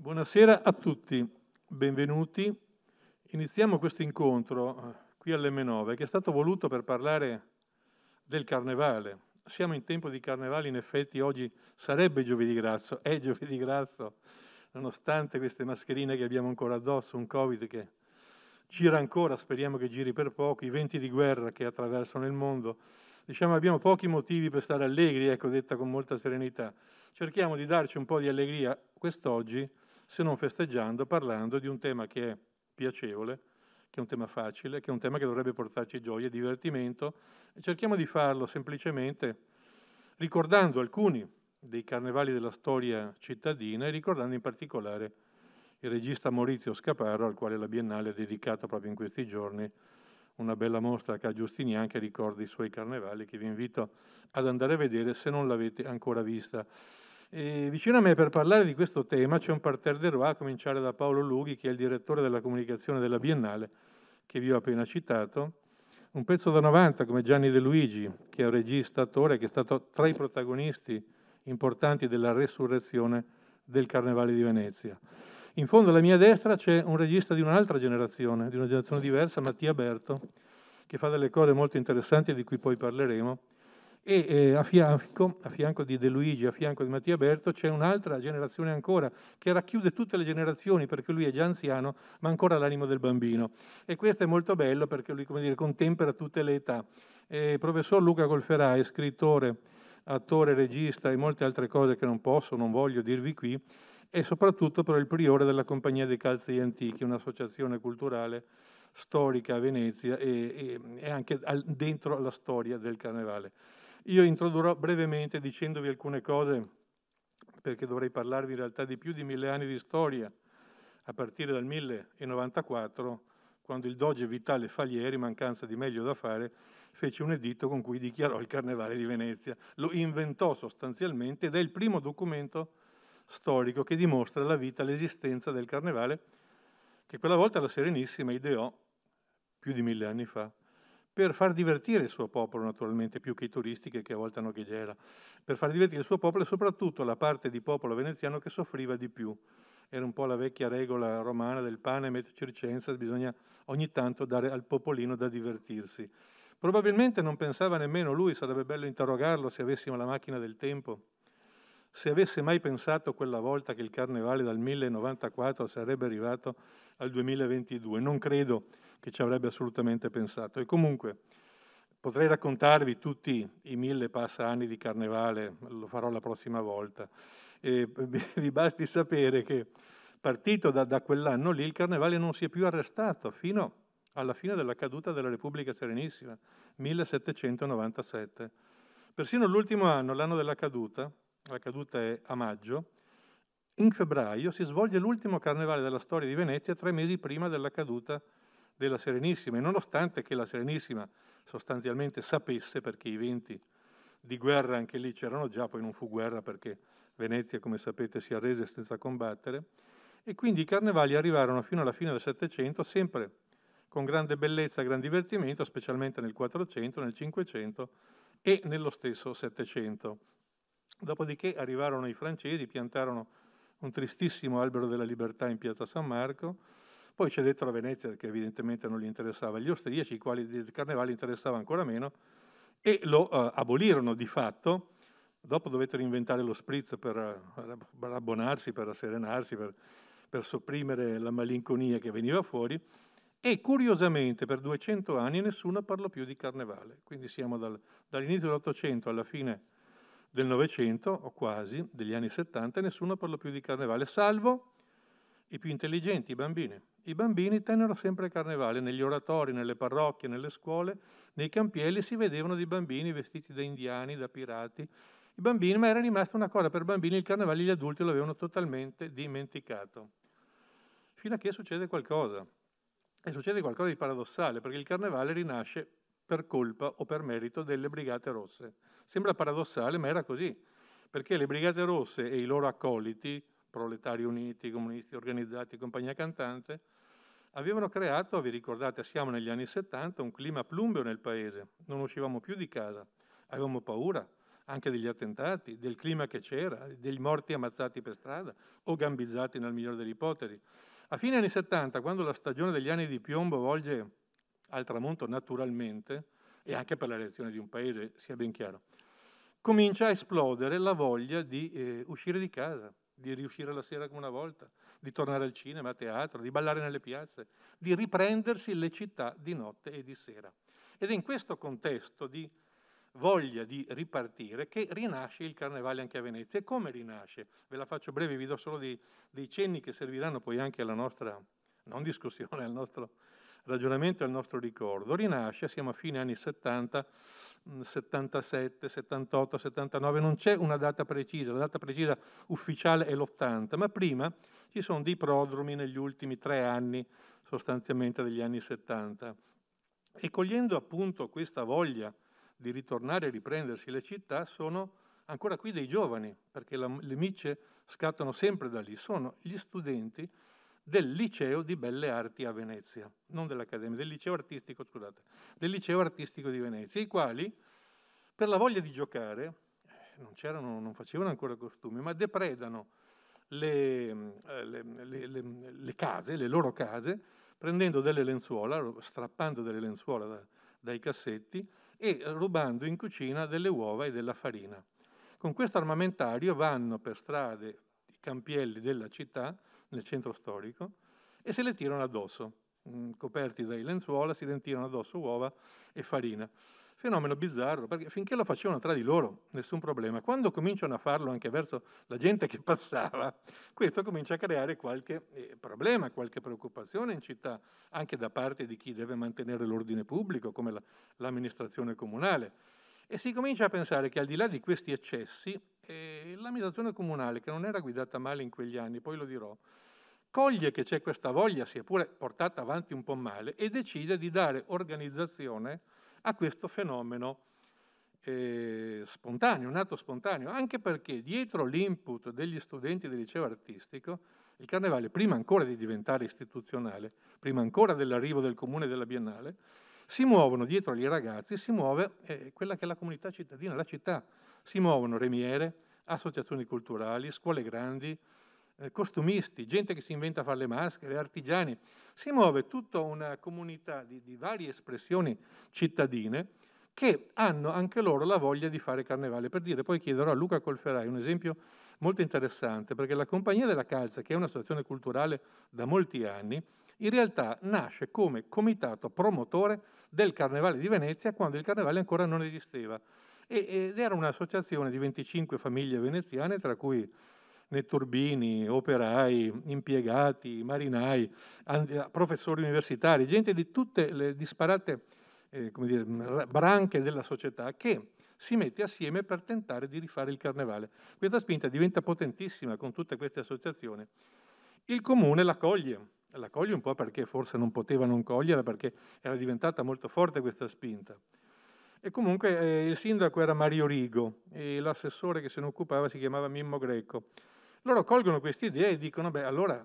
Buonasera a tutti, benvenuti. Iniziamo questo incontro eh, qui all'M9 che è stato voluto per parlare del carnevale. Siamo in tempo di carnevale, in effetti oggi sarebbe giovedì grasso, è giovedì grasso, nonostante queste mascherine che abbiamo ancora addosso, un Covid che gira ancora, speriamo che giri per poco, i venti di guerra che attraversano il mondo. Diciamo abbiamo pochi motivi per stare allegri, ecco detta con molta serenità. Cerchiamo di darci un po' di allegria quest'oggi se non festeggiando, parlando di un tema che è piacevole, che è un tema facile, che è un tema che dovrebbe portarci gioia e divertimento. E cerchiamo di farlo semplicemente ricordando alcuni dei carnevali della storia cittadina e ricordando in particolare il regista Maurizio Scaparro, al quale la Biennale ha dedicato proprio in questi giorni una bella mostra che a Giustinian che ricorda i suoi carnevali, che vi invito ad andare a vedere se non l'avete ancora vista. E vicino a me per parlare di questo tema c'è un parterre de roi, a cominciare da Paolo Lughi, che è il direttore della comunicazione della Biennale, che vi ho appena citato. Un pezzo da 90 come Gianni De Luigi, che è un regista, attore, che è stato tra i protagonisti importanti della resurrezione del Carnevale di Venezia. In fondo alla mia destra c'è un regista di un'altra generazione, di una generazione diversa, Mattia Berto, che fa delle cose molto interessanti di cui poi parleremo, e eh, a, fianco, a, fianco, di De Luigi, a fianco di Mattia Berto, c'è un'altra generazione ancora, che racchiude tutte le generazioni, perché lui è già anziano, ma ancora l'animo del bambino. E questo è molto bello perché lui, come dire, contempera tutte le età. Eh, il professor Luca Golferai, scrittore, attore, regista e molte altre cose che non posso, non voglio dirvi qui, è soprattutto però il priore della Compagnia dei Calzi Antichi, un'associazione culturale storica a Venezia e, e, e anche al, dentro la storia del carnevale. Io introdurrò brevemente dicendovi alcune cose, perché dovrei parlarvi in realtà di più di mille anni di storia, a partire dal 1094, quando il doge Vitale Falieri, mancanza di meglio da fare, fece un editto con cui dichiarò il Carnevale di Venezia. Lo inventò sostanzialmente ed è il primo documento storico che dimostra la vita, l'esistenza del Carnevale, che quella volta la Serenissima ideò più di mille anni fa per far divertire il suo popolo naturalmente, più che i turisti che, che a volte hanno Ghigera, per far divertire il suo popolo e soprattutto la parte di popolo veneziano che soffriva di più. Era un po' la vecchia regola romana del pane et circenza, bisogna ogni tanto dare al popolino da divertirsi. Probabilmente non pensava nemmeno lui, sarebbe bello interrogarlo se avessimo la macchina del tempo, se avesse mai pensato quella volta che il carnevale dal 1094 sarebbe arrivato al 2022. Non credo che ci avrebbe assolutamente pensato. E comunque potrei raccontarvi tutti i mille passa anni di carnevale, lo farò la prossima volta. E vi basti sapere che partito da, da quell'anno lì il carnevale non si è più arrestato fino alla fine della caduta della Repubblica Serenissima, 1797. Persino l'ultimo anno, l'anno della caduta, la caduta è a maggio, in febbraio si svolge l'ultimo carnevale della storia di Venezia, tre mesi prima della caduta della Serenissima e nonostante che la Serenissima sostanzialmente sapesse, perché i venti di guerra anche lì c'erano già, poi non fu guerra perché Venezia, come sapete, si arrese senza combattere, e quindi i carnevali arrivarono fino alla fine del Settecento sempre con grande bellezza, gran divertimento, specialmente nel 400, nel 500 e nello stesso Settecento. Dopodiché arrivarono i francesi, piantarono un tristissimo albero della libertà in piazza San Marco, poi c'è detto la Venezia che evidentemente non gli interessava, gli austriaci, i quali il carnevale interessava ancora meno, e lo eh, abolirono di fatto. Dopo dovettero inventare lo spritz per, eh, per abbonarsi, per serenarsi, per, per sopprimere la malinconia che veniva fuori. E curiosamente per 200 anni nessuno parlò più di carnevale, quindi siamo dal, dall'inizio dell'Ottocento alla fine del Novecento, o quasi, degli anni 70, e nessuno parlò più di carnevale, salvo i più intelligenti, i bambini. I bambini tennero sempre carnevale negli oratori, nelle parrocchie, nelle scuole, nei campielli si vedevano dei bambini vestiti da indiani, da pirati. I bambini, ma era rimasta una cosa per bambini, il carnevale gli adulti lo avevano totalmente dimenticato. Fino a che succede qualcosa. E succede qualcosa di paradossale, perché il carnevale rinasce per colpa o per merito delle Brigate Rosse. Sembra paradossale, ma era così, perché le Brigate Rosse e i loro accoliti, proletari uniti, comunisti organizzati, compagnia cantante, avevano creato, vi ricordate, siamo negli anni 70, un clima plumbeo nel paese, non uscivamo più di casa, avevamo paura anche degli attentati, del clima che c'era, dei morti ammazzati per strada o gambizzati nel migliore degli ipoteri. A fine anni 70, quando la stagione degli anni di piombo volge al tramonto naturalmente, e anche per la reazione di un paese, sia ben chiaro, comincia a esplodere la voglia di eh, uscire di casa, di riuscire la sera come una volta, di tornare al cinema, a teatro, di ballare nelle piazze, di riprendersi le città di notte e di sera. Ed è in questo contesto di voglia di ripartire che rinasce il carnevale anche a Venezia. E come rinasce? Ve la faccio breve, vi do solo dei, dei cenni che serviranno poi anche alla nostra, non discussione, al nostro ragionamento e al nostro ricordo. Rinasce, siamo a fine anni 70, 77, 78, 79, non c'è una data precisa, la data precisa ufficiale è l'80, ma prima ci sono dei prodromi negli ultimi tre anni, sostanzialmente degli anni 70. E cogliendo appunto questa voglia di ritornare e riprendersi le città, sono ancora qui dei giovani, perché la, le micce scattano sempre da lì, sono gli studenti del liceo di belle arti a Venezia, non dell'Accademia, del liceo artistico, scusate, del liceo artistico di Venezia, i quali per la voglia di giocare, eh, non, non facevano ancora costumi, ma depredano eh, le, le, le, le, case, le loro case, prendendo delle lenzuola, strappando delle lenzuola da, dai cassetti e rubando in cucina delle uova e della farina. Con questo armamentario vanno per strade, i campielli della città, nel centro storico, e se le tirano addosso. Mm, coperti dai lenzuola, si le tirano addosso uova e farina. Fenomeno bizzarro, perché finché lo facevano tra di loro, nessun problema. Quando cominciano a farlo anche verso la gente che passava, questo comincia a creare qualche eh, problema, qualche preoccupazione in città, anche da parte di chi deve mantenere l'ordine pubblico, come l'amministrazione comunale. E si comincia a pensare che al di là di questi eccessi, l'amministrazione comunale, che non era guidata male in quegli anni, poi lo dirò, coglie che c'è questa voglia, sia pure portata avanti un po' male, e decide di dare organizzazione a questo fenomeno eh, spontaneo, un atto spontaneo, anche perché dietro l'input degli studenti del liceo artistico, il carnevale, prima ancora di diventare istituzionale, prima ancora dell'arrivo del comune della Biennale, si muovono dietro agli ragazzi, si muove eh, quella che è la comunità cittadina, la città, si muovono remiere, associazioni culturali, scuole grandi, eh, costumisti, gente che si inventa a fare le maschere, artigiani. Si muove tutta una comunità di, di varie espressioni cittadine che hanno anche loro la voglia di fare carnevale. Per dire, poi chiederò a Luca Colferai un esempio molto interessante, perché la Compagnia della Calza, che è un'associazione culturale da molti anni, in realtà nasce come comitato promotore del Carnevale di Venezia quando il Carnevale ancora non esisteva ed era un'associazione di 25 famiglie veneziane, tra cui netturbini, operai, impiegati, marinai, professori universitari, gente di tutte le disparate eh, dire, branche della società che si mette assieme per tentare di rifare il carnevale. Questa spinta diventa potentissima con tutte queste associazioni. Il comune la coglie, la coglie un po' perché forse non poteva non coglierla, perché era diventata molto forte questa spinta. E comunque eh, il sindaco era Mario Rigo e l'assessore che se ne occupava si chiamava Mimmo Greco. Loro colgono questa idea e dicono, beh, allora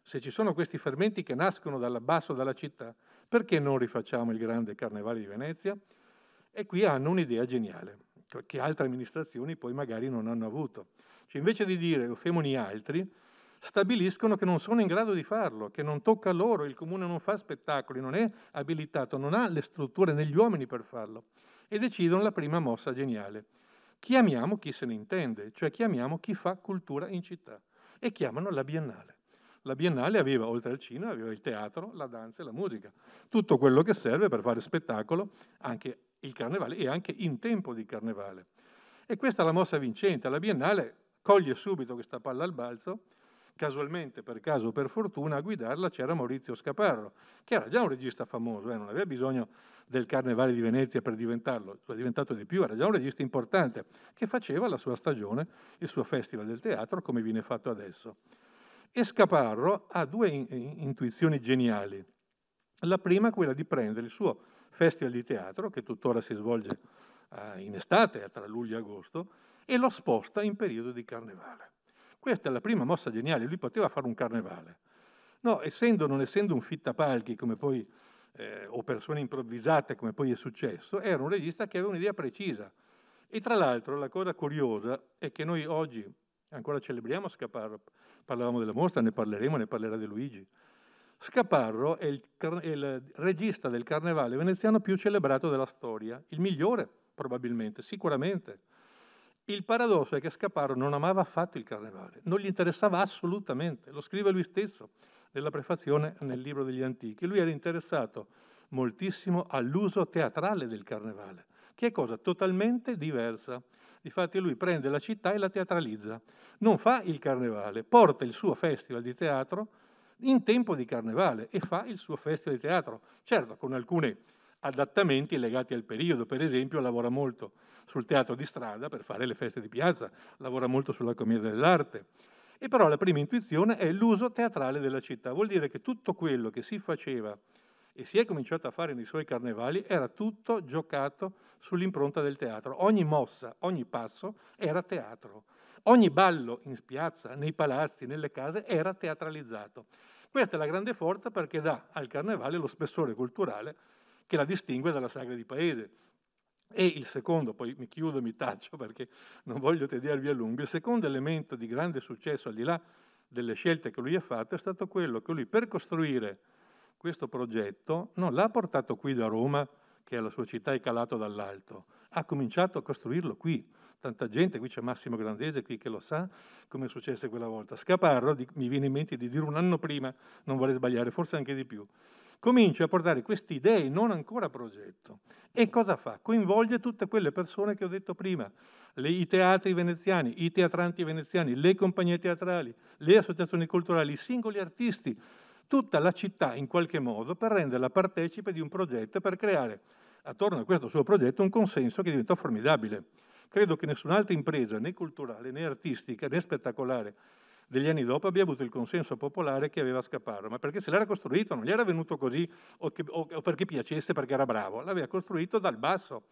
se ci sono questi fermenti che nascono dall'abbasso dalla città, perché non rifacciamo il grande carnevale di Venezia? E qui hanno un'idea geniale, che altre amministrazioni poi magari non hanno avuto. Cioè invece di dire o eufemoni altri, stabiliscono che non sono in grado di farlo, che non tocca a loro, il comune non fa spettacoli, non è abilitato, non ha le strutture negli uomini per farlo e decidono la prima mossa geniale. Chiamiamo chi se ne intende, cioè chiamiamo chi fa cultura in città e chiamano la Biennale. La Biennale aveva, oltre al cinema, aveva il teatro, la danza e la musica, tutto quello che serve per fare spettacolo, anche il carnevale e anche in tempo di carnevale. E questa è la mossa vincente, la Biennale coglie subito questa palla al balzo casualmente, per caso, per fortuna, a guidarla c'era Maurizio Scaparro, che era già un regista famoso, eh, non aveva bisogno del Carnevale di Venezia per diventarlo, lo è diventato di più, era già un regista importante, che faceva la sua stagione, il suo festival del teatro, come viene fatto adesso. E Scaparro ha due in, in, intuizioni geniali. La prima è quella di prendere il suo festival di teatro, che tuttora si svolge eh, in estate, tra luglio e agosto, e lo sposta in periodo di carnevale. Questa è la prima mossa geniale, lui poteva fare un carnevale. No, essendo, non essendo un fittapalchi come poi, eh, o persone improvvisate come poi è successo, era un regista che aveva un'idea precisa. E tra l'altro la cosa curiosa è che noi oggi ancora celebriamo Scaparro, parlavamo della mostra, ne parleremo, ne parlerà di Luigi. Scaparro è il, è il, regista del carnevale veneziano più celebrato della storia, il migliore probabilmente, sicuramente. Il paradosso è che Scaparo non amava affatto il carnevale, non gli interessava assolutamente, lo scrive lui stesso nella prefazione nel libro degli antichi. Lui era interessato moltissimo all'uso teatrale del carnevale, che è cosa totalmente diversa. Difatti lui prende la città e la teatralizza, non fa il carnevale, porta il suo festival di teatro in tempo di carnevale e fa il suo festival di teatro, certo con alcune adattamenti legati al periodo. Per esempio lavora molto sul teatro di strada per fare le feste di piazza, lavora molto sulla commedia dell'arte. E però la prima intuizione è l'uso teatrale della città. Vuol dire che tutto quello che si faceva e si è cominciato a fare nei suoi carnevali era tutto giocato sull'impronta del teatro. Ogni mossa, ogni passo era teatro. Ogni ballo in spiazza, nei palazzi, nelle case era teatralizzato. Questa è la grande forza perché dà al carnevale lo spessore culturale che la distingue dalla sagra di paese. E il secondo, poi mi chiudo e mi taccio perché non voglio tediarvi a lungo, il secondo elemento di grande successo al di là delle scelte che lui ha fatto è stato quello che lui per costruire questo progetto non l'ha portato qui da Roma, che è la sua città è calato dall'alto, ha cominciato a costruirlo qui. Tanta gente, qui c'è Massimo Grandese, qui che lo sa, come è successo quella volta. Scaparro, mi viene in mente di dire un anno prima, non vorrei sbagliare, forse anche di più comincia a portare queste idee non ancora progetto. E cosa fa? Coinvolge tutte quelle persone che ho detto prima, le, i teatri veneziani, i teatranti veneziani, le compagnie teatrali, le associazioni culturali, i singoli artisti, tutta la città in qualche modo per renderla partecipe di un progetto e per creare attorno a questo suo progetto un consenso che diventò formidabile. Credo che nessun'altra impresa, né culturale, né artistica, né spettacolare, degli anni dopo abbia avuto il consenso popolare che aveva a Scaparro, ma perché se l'era costruito, non gli era venuto così o, che, o, o perché piacesse, perché era bravo, l'aveva costruito dal basso,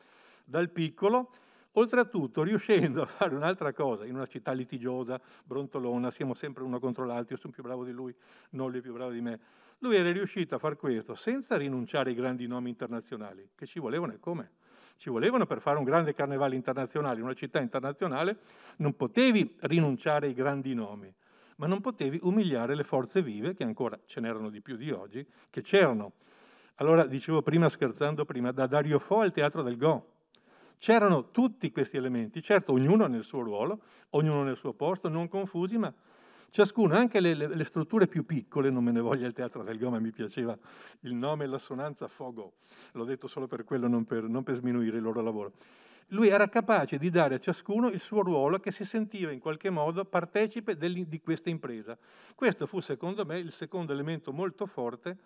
dal piccolo, oltretutto riuscendo a fare un'altra cosa in una città litigiosa, brontolona, siamo sempre uno contro l'altro, io sono più bravo di lui, non lui è più bravo di me. Lui era riuscito a far questo senza rinunciare ai grandi nomi internazionali, che ci volevano e come? Ci volevano per fare un grande carnevale internazionale, in una città internazionale, non potevi rinunciare ai grandi nomi ma non potevi umiliare le forze vive, che ancora ce n'erano di più di oggi, che c'erano. Allora, dicevo prima, scherzando prima, da Dario Fo al teatro del Go. C'erano tutti questi elementi, certo ognuno nel suo ruolo, ognuno nel suo posto, non confusi, ma ciascuno, anche le, le, le strutture più piccole, non me ne voglia il teatro del Go, ma mi piaceva il nome e l'assonanza Fogo, l'ho detto solo per quello, non per, non per sminuire il loro lavoro lui era capace di dare a ciascuno il suo ruolo che si sentiva in qualche modo partecipe di questa impresa. Questo fu secondo me il secondo elemento molto forte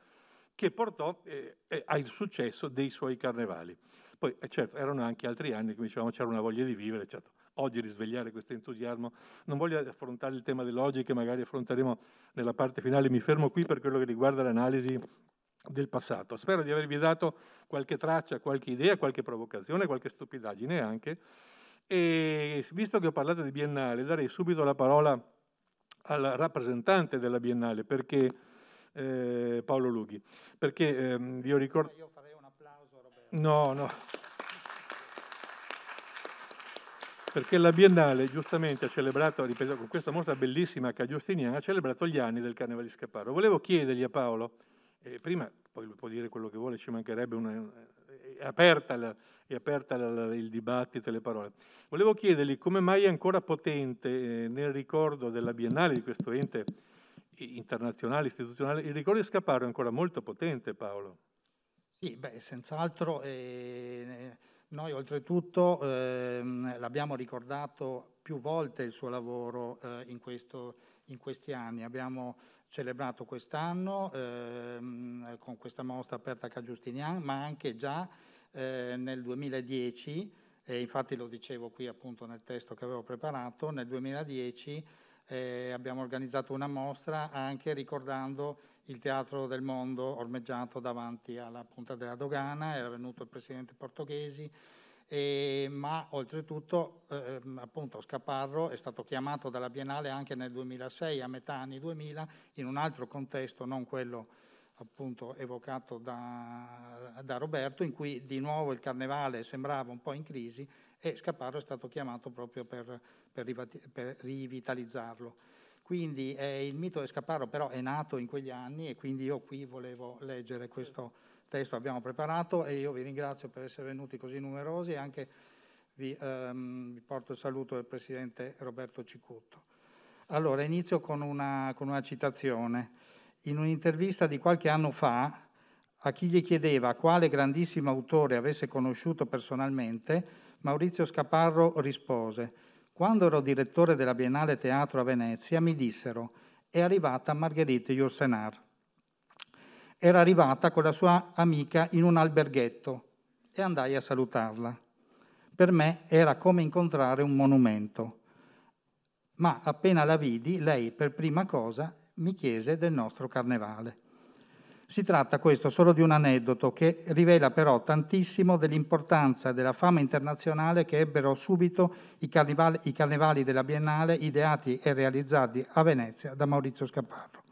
che portò eh, eh, al successo dei suoi carnevali. Poi eh, certo, erano anche altri anni che dicevamo c'era una voglia di vivere, certo, oggi risvegliare questo entusiasmo. Non voglio affrontare il tema dell'oggi che magari affronteremo nella parte finale, mi fermo qui per quello che riguarda l'analisi del passato. Spero di avervi dato qualche traccia, qualche idea, qualche provocazione, qualche stupidaggine anche. E visto che ho parlato di Biennale, darei subito la parola al rappresentante della Biennale, perché, eh, Paolo Lughi, perché eh, vi ho ricordato... Io farei un applauso, Roberto. No, no. Perché la Biennale giustamente ha celebrato, ripeto, con questa mostra bellissima che ha Giustiniani, ha celebrato gli anni del Carnevale di Scapparo. Volevo chiedergli a Paolo, eh, prima, poi può dire quello che vuole, ci mancherebbe una, eh, è aperta, la, è aperta la, il dibattito e le parole. Volevo chiedergli come mai è ancora potente eh, nel ricordo della Biennale di questo ente internazionale, istituzionale, il ricordo di Scaparo è ancora molto potente, Paolo. Sì, beh, senz'altro eh, noi oltretutto eh, l'abbiamo ricordato più volte il suo lavoro eh, in questo in questi anni. Abbiamo celebrato quest'anno ehm, con questa mostra aperta a Giustinian, ma anche già eh, nel 2010, e infatti lo dicevo qui appunto nel testo che avevo preparato, nel 2010 eh, abbiamo organizzato una mostra anche ricordando il Teatro del Mondo ormeggiato davanti alla punta della dogana, era venuto il presidente portoghesi, e, ma oltretutto eh, ehm, appunto Scaparro è stato chiamato dalla Biennale anche nel 2006, a metà anni 2000, in un altro contesto, non quello appunto evocato da, da Roberto, in cui di nuovo il carnevale sembrava un po' in crisi e Scaparro è stato chiamato proprio per, per, per rivitalizzarlo. Quindi eh, il mito di Scaparro però è nato in quegli anni e quindi io qui volevo leggere questo testo abbiamo preparato e io vi ringrazio per essere venuti così numerosi e anche vi, ehm, vi porto il saluto del Presidente Roberto Cicutto. Allora, inizio con una, con una citazione. In un'intervista di qualche anno fa, a chi gli chiedeva quale grandissimo autore avesse conosciuto personalmente, Maurizio Scaparro rispose, quando ero direttore della Biennale Teatro a Venezia mi dissero, è arrivata Margherita Jursenar era arrivata con la sua amica in un alberghetto e andai a salutarla. Per me era come incontrare un monumento. Ma appena la vidi, lei per prima cosa mi chiese del nostro carnevale. Si tratta questo solo di un aneddoto che rivela però tantissimo dell'importanza e della fama internazionale che ebbero subito i carnevali, i carnevali della Biennale ideati e realizzati a Venezia da Maurizio Scaparro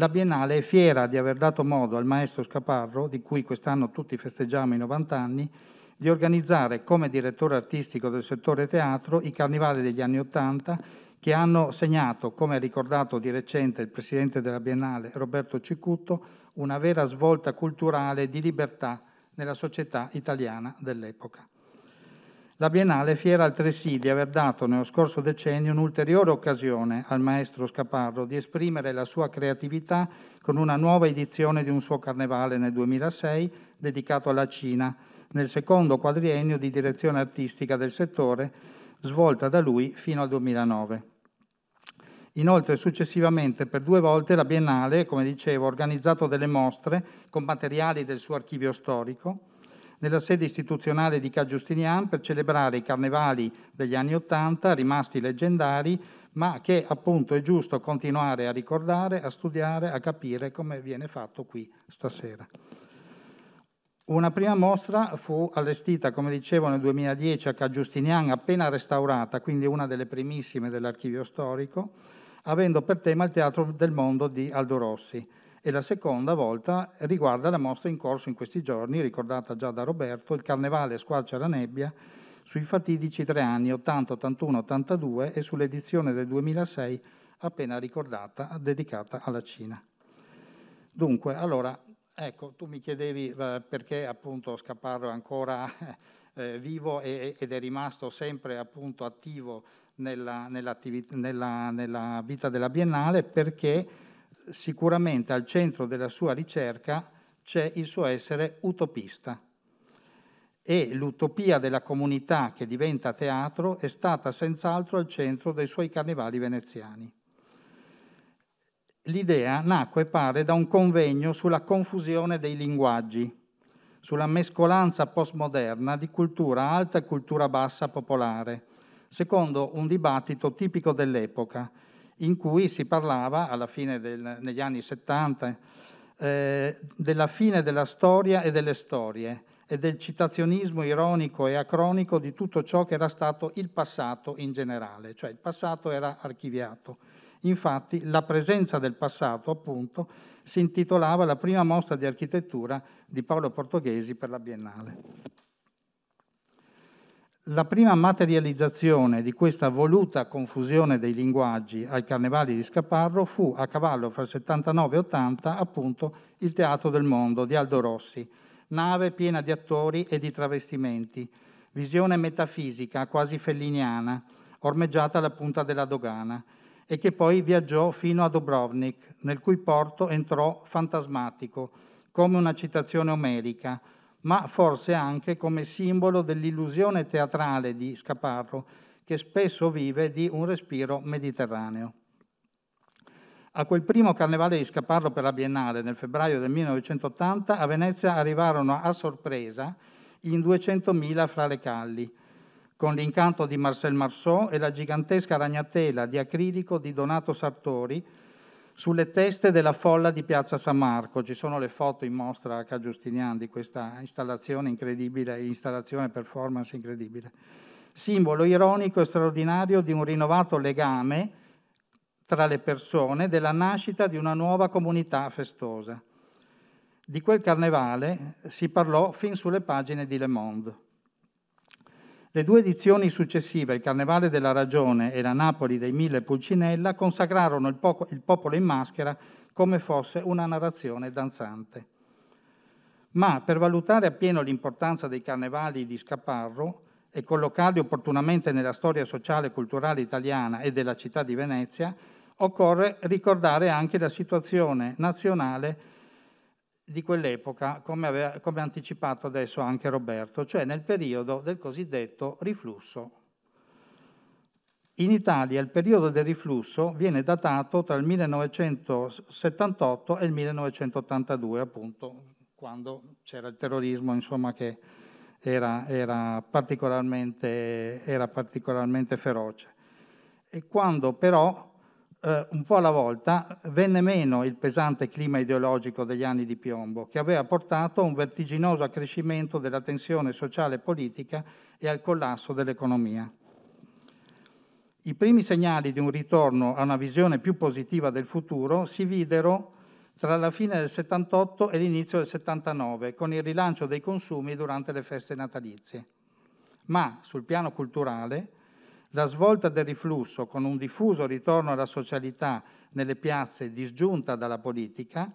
la Biennale è fiera di aver dato modo al maestro Scaparro, di cui quest'anno tutti festeggiamo i 90 anni, di organizzare come direttore artistico del settore teatro i carnivali degli anni Ottanta che hanno segnato, come ha ricordato di recente il presidente della Biennale Roberto Cicutto, una vera svolta culturale di libertà nella società italiana dell'epoca. La Biennale fiera altresì di aver dato nello scorso decennio un'ulteriore occasione al maestro Scaparro di esprimere la sua creatività con una nuova edizione di un suo carnevale nel 2006 dedicato alla Cina, nel secondo quadriennio di direzione artistica del settore, svolta da lui fino al 2009. Inoltre successivamente per due volte la Biennale, come dicevo, ha organizzato delle mostre con materiali del suo archivio storico, nella sede istituzionale di Ca' per celebrare i carnevali degli anni Ottanta, rimasti leggendari, ma che appunto è giusto continuare a ricordare, a studiare, a capire come viene fatto qui stasera. Una prima mostra fu allestita, come dicevo, nel 2010 a Ca' appena restaurata, quindi una delle primissime dell'archivio storico, avendo per tema il Teatro del Mondo di Aldo Rossi e la seconda volta riguarda la mostra in corso in questi giorni, ricordata già da Roberto, il Carnevale Squarcia la Nebbia, sui fatidici tre anni 80, 81, 82 e sull'edizione del 2006 appena ricordata, dedicata alla Cina. Dunque, allora, ecco, tu mi chiedevi eh, perché appunto Scaparro è ancora eh, eh, vivo e, ed è rimasto sempre appunto attivo nella, nella, nella vita della Biennale perché sicuramente al centro della sua ricerca c'è il suo essere utopista. E l'utopia della comunità che diventa teatro è stata senz'altro al centro dei suoi carnevali veneziani. L'idea nacque, pare, da un convegno sulla confusione dei linguaggi, sulla mescolanza postmoderna di cultura alta e cultura bassa popolare, secondo un dibattito tipico dell'epoca, in cui si parlava, alla fine del, negli anni 70, eh, della fine della storia e delle storie e del citazionismo ironico e acronico di tutto ciò che era stato il passato in generale, cioè il passato era archiviato. Infatti la presenza del passato, appunto, si intitolava la prima mostra di architettura di Paolo Portoghesi per la Biennale. La prima materializzazione di questa voluta confusione dei linguaggi ai carnevali di Scaparro fu a cavallo fra il 79 e 80, appunto, il Teatro del Mondo di Aldo Rossi, nave piena di attori e di travestimenti, visione metafisica quasi felliniana, ormeggiata alla punta della dogana, e che poi viaggiò fino a Dubrovnik, nel cui porto entrò fantasmatico, come una citazione omerica, ma forse anche come simbolo dell'illusione teatrale di Scaparro, che spesso vive di un respiro mediterraneo. A quel primo carnevale di Scaparro per la Biennale nel febbraio del 1980 a Venezia arrivarono a sorpresa in 200.000 fra le calli, con l'incanto di Marcel Marceau e la gigantesca ragnatela di acrilico di Donato Sartori, sulle teste della folla di Piazza San Marco. Ci sono le foto in mostra a Ca' Giustinian di questa installazione incredibile, installazione performance incredibile. Simbolo ironico e straordinario di un rinnovato legame tra le persone, della nascita di una nuova comunità festosa. Di quel carnevale si parlò fin sulle pagine di Le Monde. Le due edizioni successive, il Carnevale della Ragione e la Napoli dei Mille Pulcinella, consacrarono il, po- il popolo in maschera come fosse una narrazione danzante. Ma per valutare appieno l'importanza dei carnevali di Scaparro e collocarli opportunamente nella storia sociale e culturale italiana e della città di Venezia, occorre ricordare anche la situazione nazionale di quell'epoca, come, aveva, come anticipato adesso anche Roberto, cioè nel periodo del cosiddetto riflusso. In Italia il periodo del riflusso viene datato tra il 1978 e il 1982, appunto quando c'era il terrorismo insomma, che era, era, particolarmente, era particolarmente feroce. E quando però eh, un po' alla volta, venne meno il pesante clima ideologico degli anni di piombo, che aveva portato a un vertiginoso accrescimento della tensione sociale e politica e al collasso dell'economia. I primi segnali di un ritorno a una visione più positiva del futuro si videro tra la fine del 78 e l'inizio del 79, con il rilancio dei consumi durante le feste natalizie. Ma sul piano culturale, la svolta del riflusso, con un diffuso ritorno alla socialità nelle piazze disgiunta dalla politica,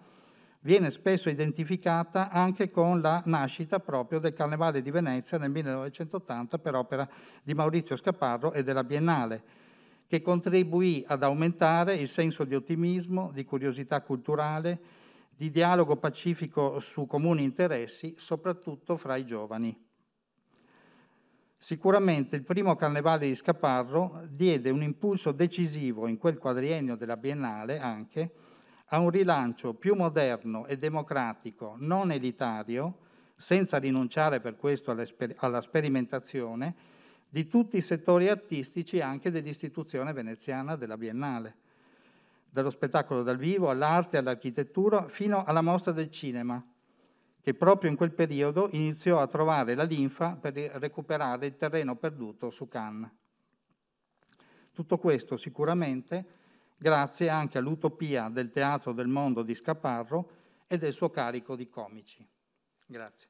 viene spesso identificata anche con la nascita proprio del Carnevale di Venezia nel 1980 per opera di Maurizio Scaparro e della Biennale, che contribuì ad aumentare il senso di ottimismo, di curiosità culturale, di dialogo pacifico su comuni interessi, soprattutto fra i giovani. Sicuramente il primo carnevale di Scaparro diede un impulso decisivo in quel quadriennio della Biennale anche a un rilancio più moderno e democratico, non elitario, senza rinunciare per questo alla sperimentazione, di tutti i settori artistici anche dell'istituzione veneziana della Biennale, dallo spettacolo dal vivo all'arte, all'architettura, fino alla mostra del cinema, che proprio in quel periodo iniziò a trovare la linfa per recuperare il terreno perduto su Cannes. Tutto questo sicuramente grazie anche all'utopia del teatro del mondo di Scaparro e del suo carico di comici. Grazie.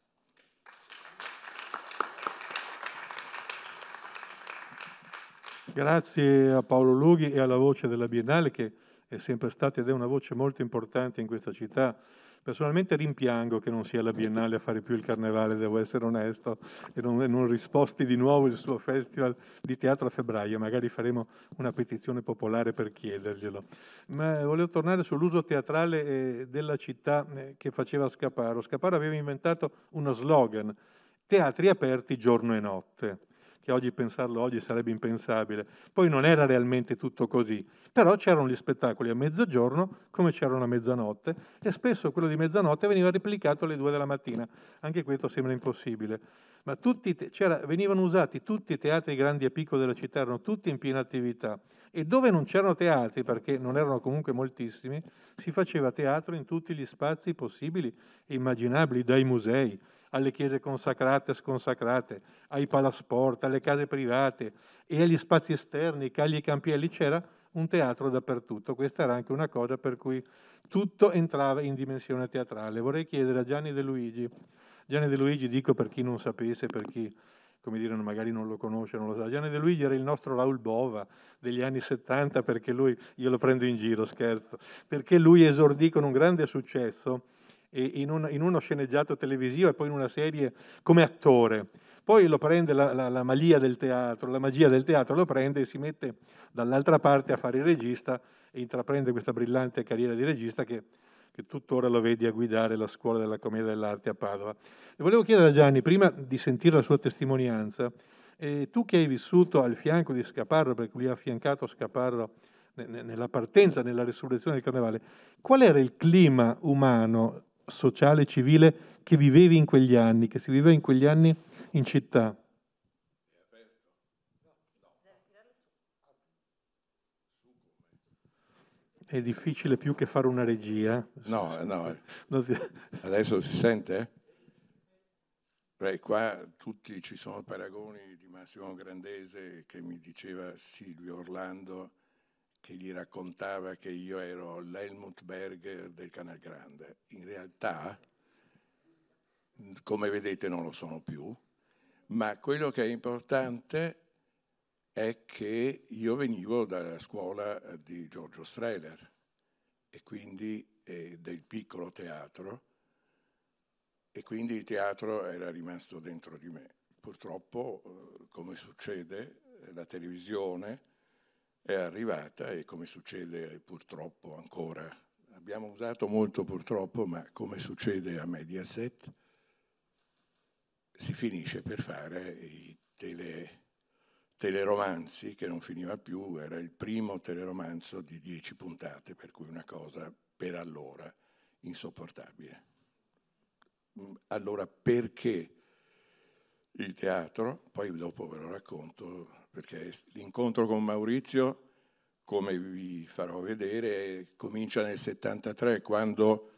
Grazie a Paolo Lughi e alla voce della Biennale che è sempre stata ed è una voce molto importante in questa città Personalmente rimpiango che non sia la Biennale a fare più il carnevale, devo essere onesto, e non, non risposti di nuovo il suo festival di teatro a febbraio, magari faremo una petizione popolare per chiederglielo. Ma eh, volevo tornare sull'uso teatrale eh, della città eh, che faceva Scaparo. Scaparo aveva inventato uno slogan, teatri aperti giorno e notte che oggi pensarlo oggi sarebbe impensabile. Poi non era realmente tutto così, però c'erano gli spettacoli a mezzogiorno come c'erano a mezzanotte e spesso quello di mezzanotte veniva replicato alle due della mattina. Anche questo sembra impossibile. Ma te- venivano usati tutti i teatri grandi e piccoli della città, erano tutti in piena attività. E dove non c'erano teatri, perché non erano comunque moltissimi, si faceva teatro in tutti gli spazi possibili e immaginabili, dai musei alle chiese consacrate e sconsacrate, ai palasport, alle case private e agli spazi esterni, cagli e campielli, c'era un teatro dappertutto. Questa era anche una cosa per cui tutto entrava in dimensione teatrale. Vorrei chiedere a Gianni De Luigi, Gianni De Luigi dico per chi non sapesse, per chi come dire, magari non lo conosce, non lo sa. Gianni De Luigi era il nostro Raul Bova degli anni 70 perché lui, io lo prendo in giro, scherzo, perché lui esordì con un grande successo in, un, in, uno sceneggiato televisivo e poi in una serie come attore. Poi lo prende la, la, la magia del teatro, la magia del teatro lo prende e si mette dall'altra parte a fare il regista e intraprende questa brillante carriera di regista che che tuttora lo vedi a guidare la scuola della commedia dell'arte a Padova. E volevo chiedere a Gianni, prima di sentire la sua testimonianza, eh, tu che hai vissuto al fianco di Scaparro, perché lui ha affiancato Scaparro nella partenza, nella resurrezione del carnevale, qual era il clima umano sociale e civile che vivevi in quegli anni, che si viveva in quegli anni in città? È difficile più che fare una regia. No, no. Adesso si sente? Beh, qua tutti ci sono paragoni di Massimo Grandese che mi diceva Silvio Orlando che gli raccontava che io ero l'Helmut Berger del Canal Grande. In realtà, come vedete, non lo sono più, ma quello che è importante è che io venivo dalla scuola di Giorgio Strehler e quindi eh, del piccolo teatro e quindi il teatro era rimasto dentro di me. Purtroppo, eh, come succede, la televisione è arrivata e come succede purtroppo ancora, abbiamo usato molto purtroppo, ma come succede a Mediaset, si finisce per fare i tele, teleromanzi, che non finiva più, era il primo teleromanzo di dieci puntate, per cui una cosa per allora insopportabile. Mm, allora perché il teatro, poi dopo ve lo racconto perché l'incontro con Maurizio, come vi farò vedere, comincia nel 73 quando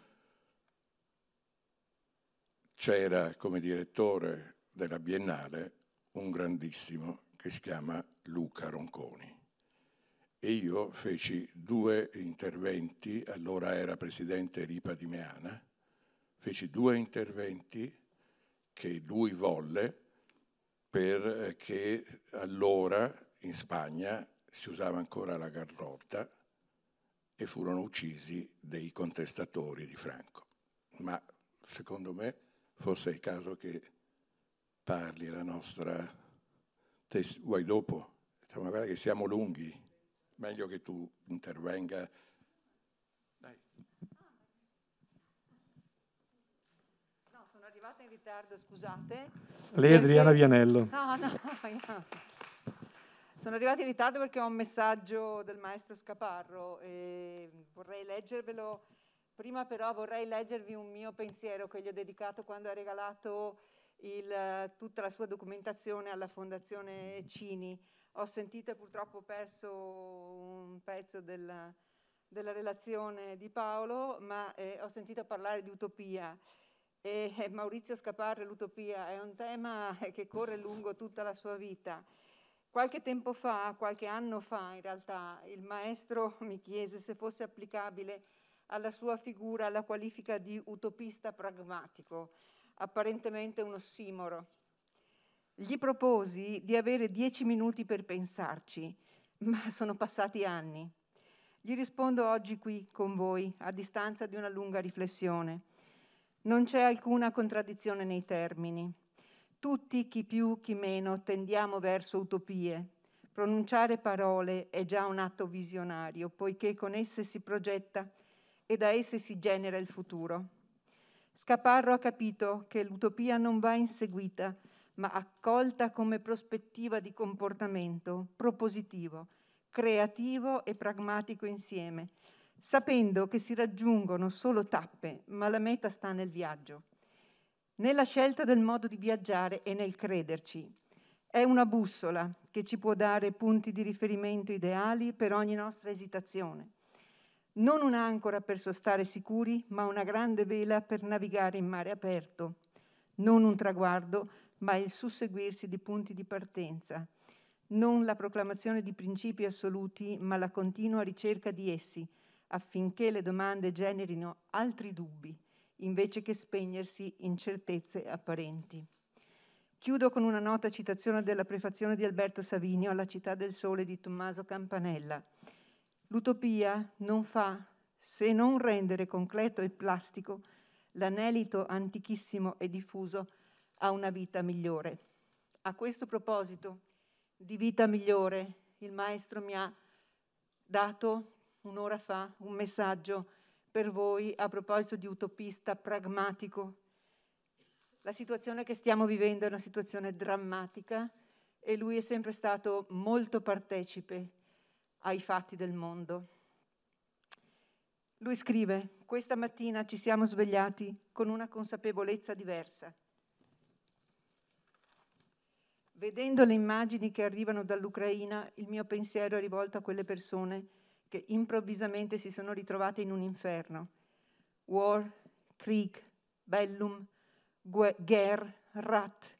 c'era come direttore della Biennale un grandissimo che si chiama Luca Ronconi e io feci due interventi, allora era presidente Ripa di Meana, feci due interventi che lui volle perché eh, allora in Spagna si usava ancora la garrotta e furono uccisi dei contestatori di Franco. Ma secondo me forse è il caso che parli la nostra... Te, vuoi dopo? Ma diciamo, guarda che siamo lunghi, meglio che tu intervenga ritardo, scusate. Lei è Adriana Vianello. No, no, no. Sono arrivata in ritardo perché ho un messaggio del maestro Scaparro e vorrei leggervelo. Prima però vorrei leggervi un mio pensiero che gli ho dedicato quando ha regalato il, tutta la sua documentazione alla Fondazione Cini. Ho sentito e purtroppo perso un pezzo della, della relazione di Paolo, ma eh, ho sentito parlare di utopia e eh, Maurizio Scaparre, l'utopia, è un tema eh, che corre lungo tutta la sua vita. Qualche tempo fa, qualche anno fa in realtà, il maestro mi chiese se fosse applicabile alla sua figura la qualifica di utopista pragmatico, apparentemente un ossimoro. Gli proposi di avere dieci minuti per pensarci, ma sono passati anni. Gli rispondo oggi qui con voi, a distanza di una lunga riflessione. Non c'è alcuna contraddizione nei termini. Tutti, chi più, chi meno, tendiamo verso utopie. Pronunciare parole è già un atto visionario, poiché con esse si progetta e da esse si genera il futuro. Scaparro ha capito che l'utopia non va inseguita, ma accolta come prospettiva di comportamento propositivo, creativo e pragmatico insieme, sapendo che si raggiungono solo tappe, ma la meta sta nel viaggio, nella scelta del modo di viaggiare e nel crederci. È una bussola che ci può dare punti di riferimento ideali per ogni nostra esitazione. Non un'ancora per sostare sicuri, ma una grande vela per navigare in mare aperto. Non un traguardo, ma il susseguirsi di punti di partenza. Non la proclamazione di principi assoluti, ma la continua ricerca di essi, affinché le domande generino altri dubbi invece che spegnersi in certezze apparenti. Chiudo con una nota citazione della prefazione di Alberto Savinio alla Città del Sole di Tommaso Campanella. L'utopia non fa se non rendere concreto e plastico l'anelito antichissimo e diffuso a una vita migliore. A questo proposito di vita migliore, il maestro mi ha dato un'ora fa un messaggio per voi a proposito di utopista pragmatico. La situazione che stiamo vivendo è una situazione drammatica e lui è sempre stato molto partecipe ai fatti del mondo. Lui scrive, questa mattina ci siamo svegliati con una consapevolezza diversa. Vedendo le immagini che arrivano dall'Ucraina, il mio pensiero è rivolto a quelle persone che improvvisamente si sono ritrovate in un inferno. War, Krieg, Bellum, Ger, Rat,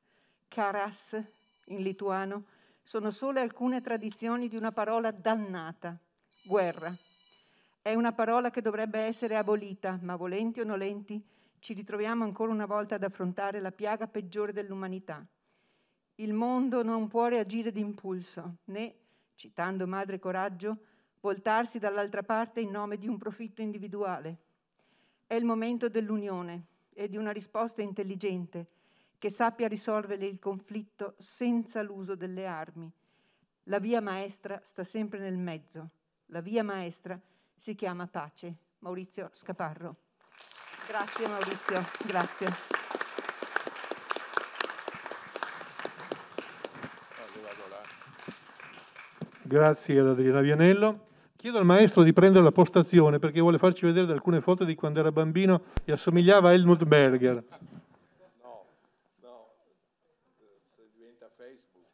Karas in lituano sono solo alcune tradizioni di una parola dannata, guerra. È una parola che dovrebbe essere abolita, ma volenti o nolenti ci ritroviamo ancora una volta ad affrontare la piaga peggiore dell'umanità. Il mondo non può reagire d'impulso, né, citando Madre Coraggio, voltarsi dall'altra parte in nome di un profitto individuale. È il momento dell'unione e di una risposta intelligente che sappia risolvere il conflitto senza l'uso delle armi. La via maestra sta sempre nel mezzo. La via maestra si chiama pace. Maurizio Scaparro. Grazie Maurizio, grazie. Grazie ad Adriana Vianello. Chiedo al maestro di prendere la postazione perché vuole farci vedere alcune foto di quando era bambino e assomigliava a Helmut Berger. No, eh, no, se diventa Facebook.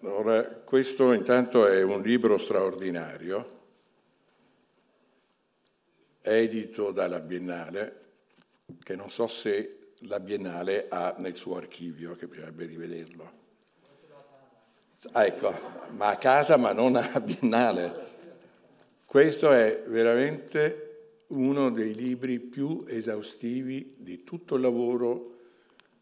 Allora, questo intanto è un libro straordinario, edito dalla Biennale, che non so se la Biennale ha nel suo archivio, che bisognerebbe rivederlo. Ah, ecco, ma a casa ma non a Biennale. Questo è veramente uno dei libri più esaustivi di tutto il lavoro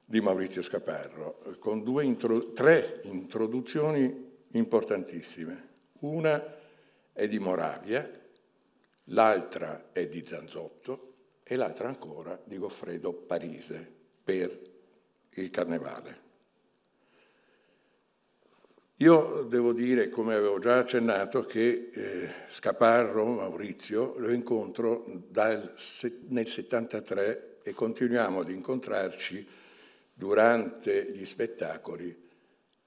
di Maurizio Scaparro, con intro, tre introduzioni importantissime. Una è di Moravia, l'altra è di Zanzotto, e l'altra ancora di Goffredo Parise per il Carnevale. Io devo dire, come avevo già accennato, che eh, Scaparro, Maurizio, lo incontro dal, nel 73 e continuiamo ad incontrarci durante gli spettacoli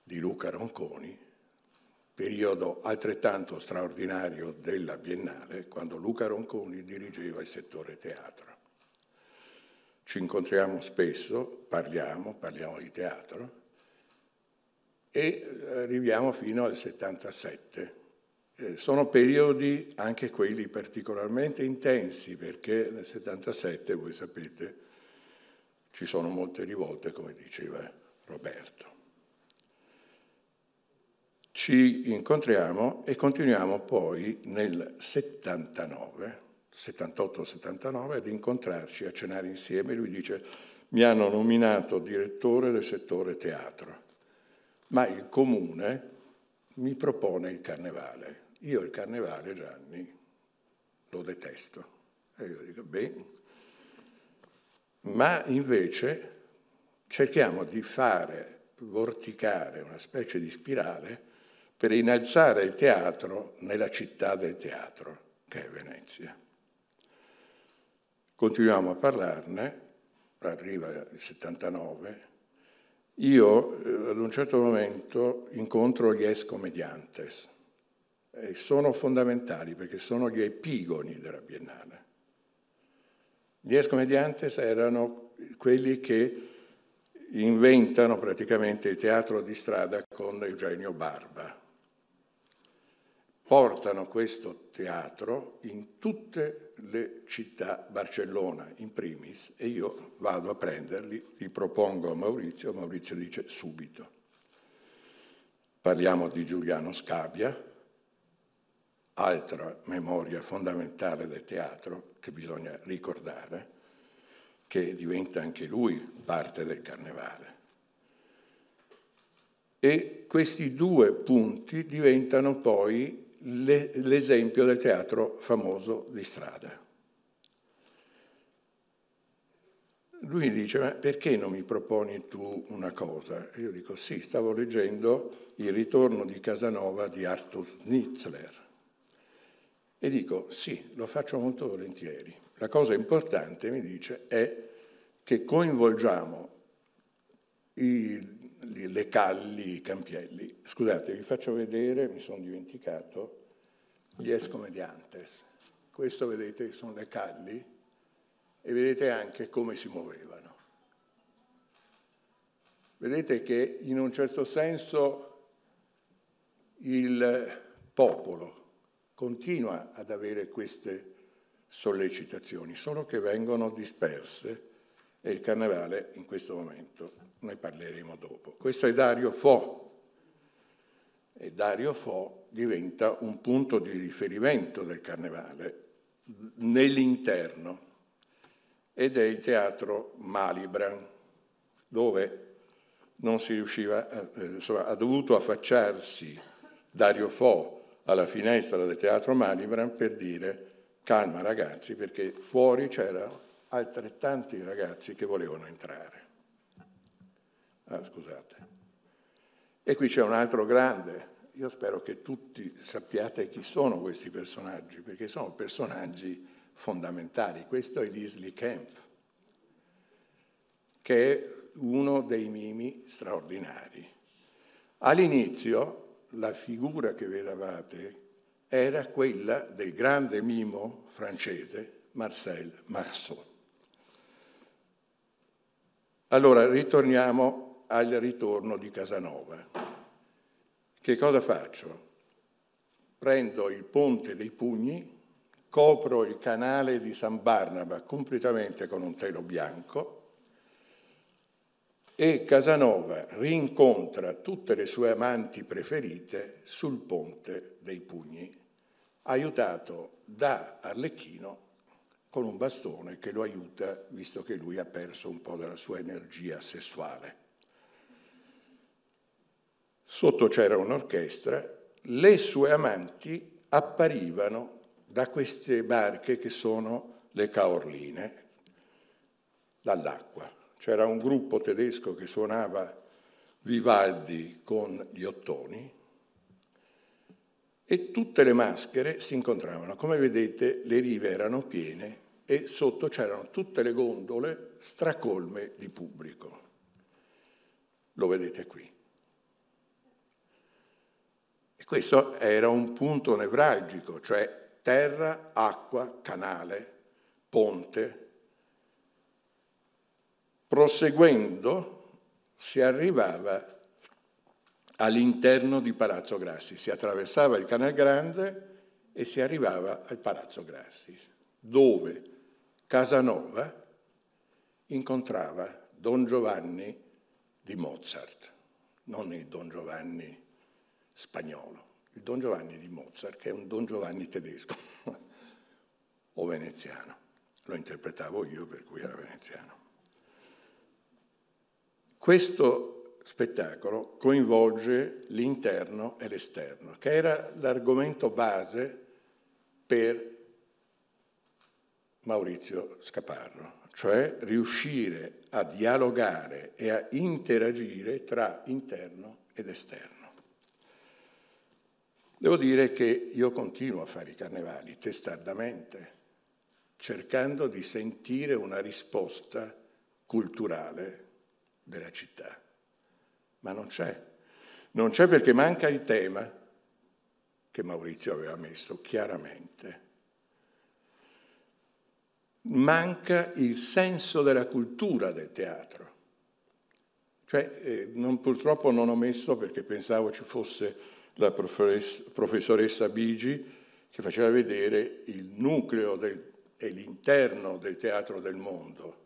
di Luca Ronconi periodo altrettanto straordinario della Biennale, quando Luca Ronconi dirigeva il settore teatro. Ci incontriamo spesso, parliamo, parliamo di teatro e eh, arriviamo fino al 77. Eh, sono periodi anche quelli particolarmente intensi perché nel 77, voi sapete, ci sono molte rivolte, come diceva Roberto ci incontriamo e continuiamo poi nel 79, 78-79, ad incontrarci, a cenare insieme. Lui dice, mi hanno nominato direttore del settore teatro, ma il comune mi propone il carnevale. Io il carnevale, Gianni, lo detesto. E io dico, beh, ma invece cerchiamo di fare vorticare una specie di spirale per innalzare il teatro nella città del teatro, che è Venezia. Continuiamo a parlarne, arriva il 79, io eh, ad un certo momento incontro gli ex comediantes e sono fondamentali perché sono gli epigoni della Biennale. Gli ex comediantes erano quelli che inventano praticamente il teatro di strada con Eugenio Barba portano questo teatro in tutte le città, Barcellona in primis, e io vado a prenderli, li propongo a Maurizio, Maurizio dice subito. Parliamo di Giuliano Scabia, altra memoria fondamentale del teatro che bisogna ricordare, che diventa anche lui parte del carnevale. E questi due punti diventano poi l'esempio del teatro famoso di strada. Lui dice, ma perché non mi proponi tu una cosa? E io dico, sì, stavo leggendo Il ritorno di Casanova di Arthur Schnitzler. E dico, sì, lo faccio molto volentieri. La cosa importante, mi dice, è che coinvolgiamo il le calli, i campielli. Scusate, vi faccio vedere, mi sono dimenticato, gli escomediantes. Questo vedete sono le calli e vedete anche come si muovevano. Vedete che in un certo senso il popolo continua ad avere queste sollecitazioni, solo che vengono disperse e il carnevale in questo momento ne parleremo dopo. Questo è Dario Fo e Dario Fo diventa un punto di riferimento del carnevale nell'interno ed è il teatro Malibran dove non si riusciva, eh, insomma, ha dovuto affacciarsi Dario Fo alla finestra del teatro Malibran per dire calma ragazzi perché fuori c'erano altrettanti ragazzi che volevano entrare. Ah, scusate. E qui c'è un altro grande. Io spero che tutti sappiate chi sono questi personaggi, perché sono personaggi fondamentali. Questo è Leslie Kemp, che è uno dei mimi straordinari. All'inizio la figura che vedevate era quella del grande mimo francese Marcel Marceau. Allora ritorniamo al ritorno di Casanova. Che cosa faccio? Prendo il ponte dei pugni, copro il canale di San Barnaba completamente con un telo bianco e Casanova rincontra tutte le sue amanti preferite sul ponte dei pugni, aiutato da Arlecchino con un bastone che lo aiuta visto che lui ha perso un po' della sua energia sessuale. Sotto c'era un'orchestra, le sue amanti apparivano da queste barche che sono le caorline, dall'acqua. C'era un gruppo tedesco che suonava Vivaldi con gli ottoni e tutte le maschere si incontravano. Come vedete le rive erano piene e sotto c'erano tutte le gondole stracolme di pubblico. Lo vedete qui. E questo era un punto nevralgico, cioè terra, acqua, canale, ponte. Proseguendo si arrivava all'interno di Palazzo Grassi, si attraversava il Canal Grande e si arrivava al Palazzo Grassi, dove Casanova incontrava Don Giovanni di Mozart, non il Don Giovanni spagnolo, il Don Giovanni di Mozart, che è un Don Giovanni tedesco o veneziano. Lo interpretavo io, per cui era veneziano. Questo spettacolo coinvolge l'interno e l'esterno, che era l'argomento base per Maurizio Scaparro, cioè riuscire a dialogare e a interagire tra interno ed esterno. Devo dire che io continuo a fare i carnevali testardamente, cercando di sentire una risposta culturale della città. Ma non c'è. Non c'è perché manca il tema che Maurizio aveva messo chiaramente. Manca il senso della cultura del teatro. Cioè, eh, non, purtroppo non ho messo perché pensavo ci fosse la professoressa Bigi che faceva vedere il nucleo del, e l'interno del teatro del mondo,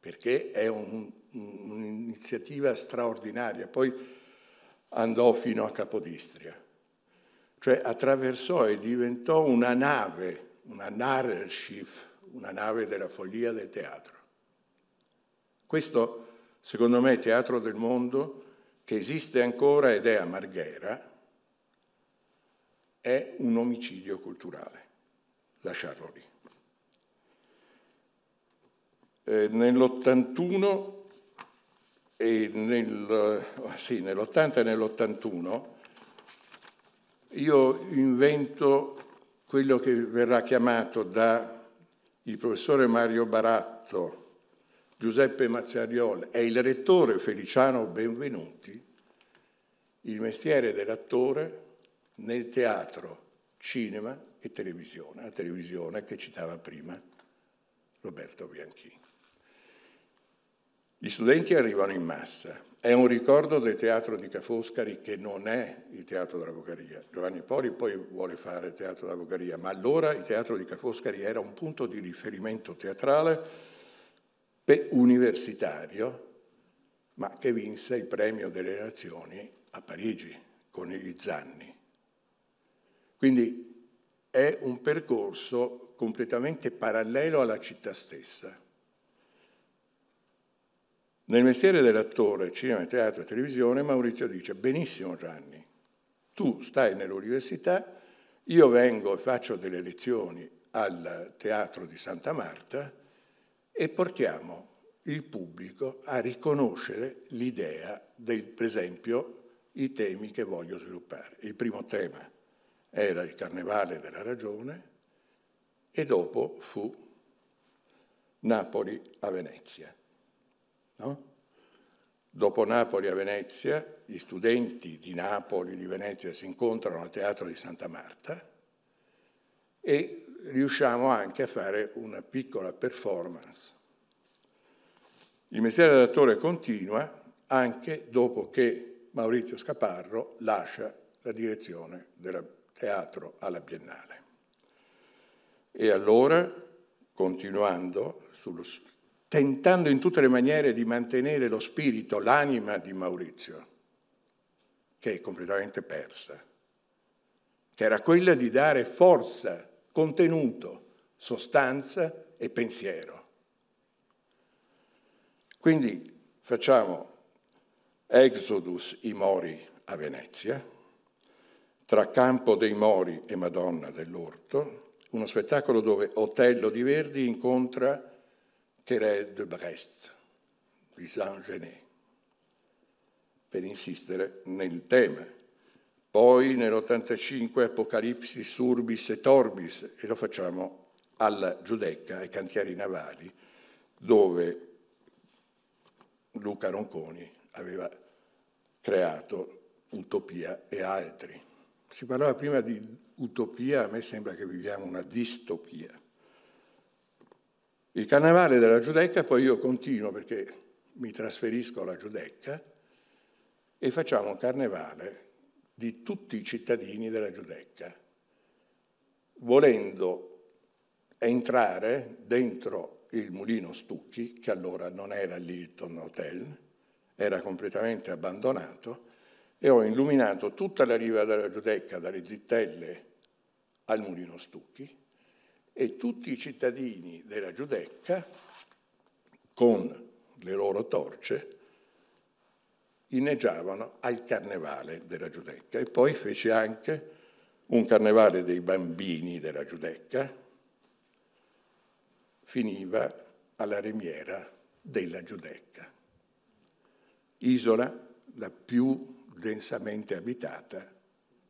perché è un, un'iniziativa straordinaria. Poi andò fino a Capodistria, cioè attraversò e diventò una nave, una narrative, una nave della follia del teatro. Questo, secondo me, teatro del mondo che esiste ancora ed è a Marghera, è un omicidio culturale, lasciarlo lì. Eh, nell'81 e nel, eh, sì, nell'80 e nell'81 io invento quello che verrà chiamato da il professore Mario Baratto, Giuseppe Mazzariol e il rettore Feliciano Benvenuti, il mestiere dell'attore nel teatro, cinema e televisione, la televisione che citava prima Roberto Bianchini. Gli studenti arrivano in massa. È un ricordo del teatro di Cafoscari che non è il teatro della Bocaria. Giovanni Poli poi vuole fare il teatro della Bocaria, ma allora il teatro di Cafoscari era un punto di riferimento teatrale per universitario, ma che vinse il premio delle nazioni a Parigi con gli Zanni. Quindi è un percorso completamente parallelo alla città stessa. Nel mestiere dell'attore, cinema, teatro e televisione, Maurizio dice, benissimo Gianni, tu stai nell'università, io vengo e faccio delle lezioni al Teatro di Santa Marta e portiamo il pubblico a riconoscere l'idea del, per esempio, i temi che voglio sviluppare. Il primo tema, era il carnevale della ragione e dopo fu Napoli a Venezia. No? Dopo Napoli a Venezia, gli studenti di Napoli, di Venezia, si incontrano al teatro di Santa Marta e riusciamo anche a fare una piccola performance. Il mestiere d'attore continua anche dopo che Maurizio Scaparro lascia la direzione della teatro alla Biennale. E allora, continuando, sullo, tentando in tutte le maniere di mantenere lo spirito, l'anima di Maurizio, che è completamente persa, che era quella di dare forza, contenuto, sostanza e pensiero. Quindi facciamo Exodus i Mori a Venezia, tra Campo dei Mori e Madonna dell'Orto, uno spettacolo dove Otello di Verdi incontra Querelle de Brest di Saint-Genet per insistere nel tema. Poi nell'85 Apocalipsi, Surbis et Orbis, e lo facciamo alla Giudecca ai Cantieri Navali dove Luca Ronconi aveva creato Utopia e altri. Si parlava prima di utopia, a me sembra che viviamo una distopia. Il carnevale della Giudecca, poi io continuo perché mi trasferisco alla Giudecca e facciamo un carnevale di tutti i cittadini della Giudecca, volendo entrare dentro il mulino Stucchi, che allora non era l'Hilton Hotel, era completamente abbandonato, e ho illuminato tutta la riva della Giudecca, dalle Zittelle al Mulino Stucchi, e tutti i cittadini della Giudecca, con le loro torce, inneggiavano al carnevale della Giudecca. E poi fece anche un carnevale dei bambini della Giudecca, finiva alla remiera della Giudecca, isola la più densamente abitata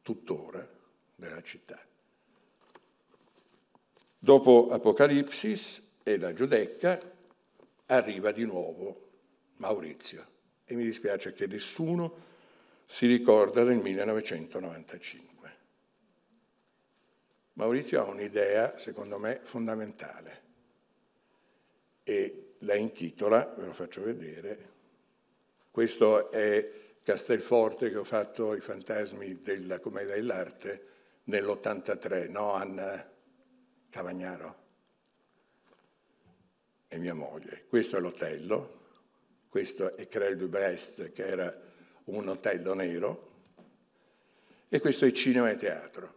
tuttora della città. Dopo Apocalipsis e la Giudecca arriva di nuovo Maurizio e mi dispiace che nessuno si ricorda del 1995. Maurizio ha un'idea, secondo me, fondamentale e la intitola, ve lo faccio vedere, questo è Castelforte che ho fatto I fantasmi della commedia dell'arte nell'83, no Anna Cavagnaro? E mia moglie. Questo è l'Otello, questo è Crel du Brest che era un otello nero e questo è cinema e teatro.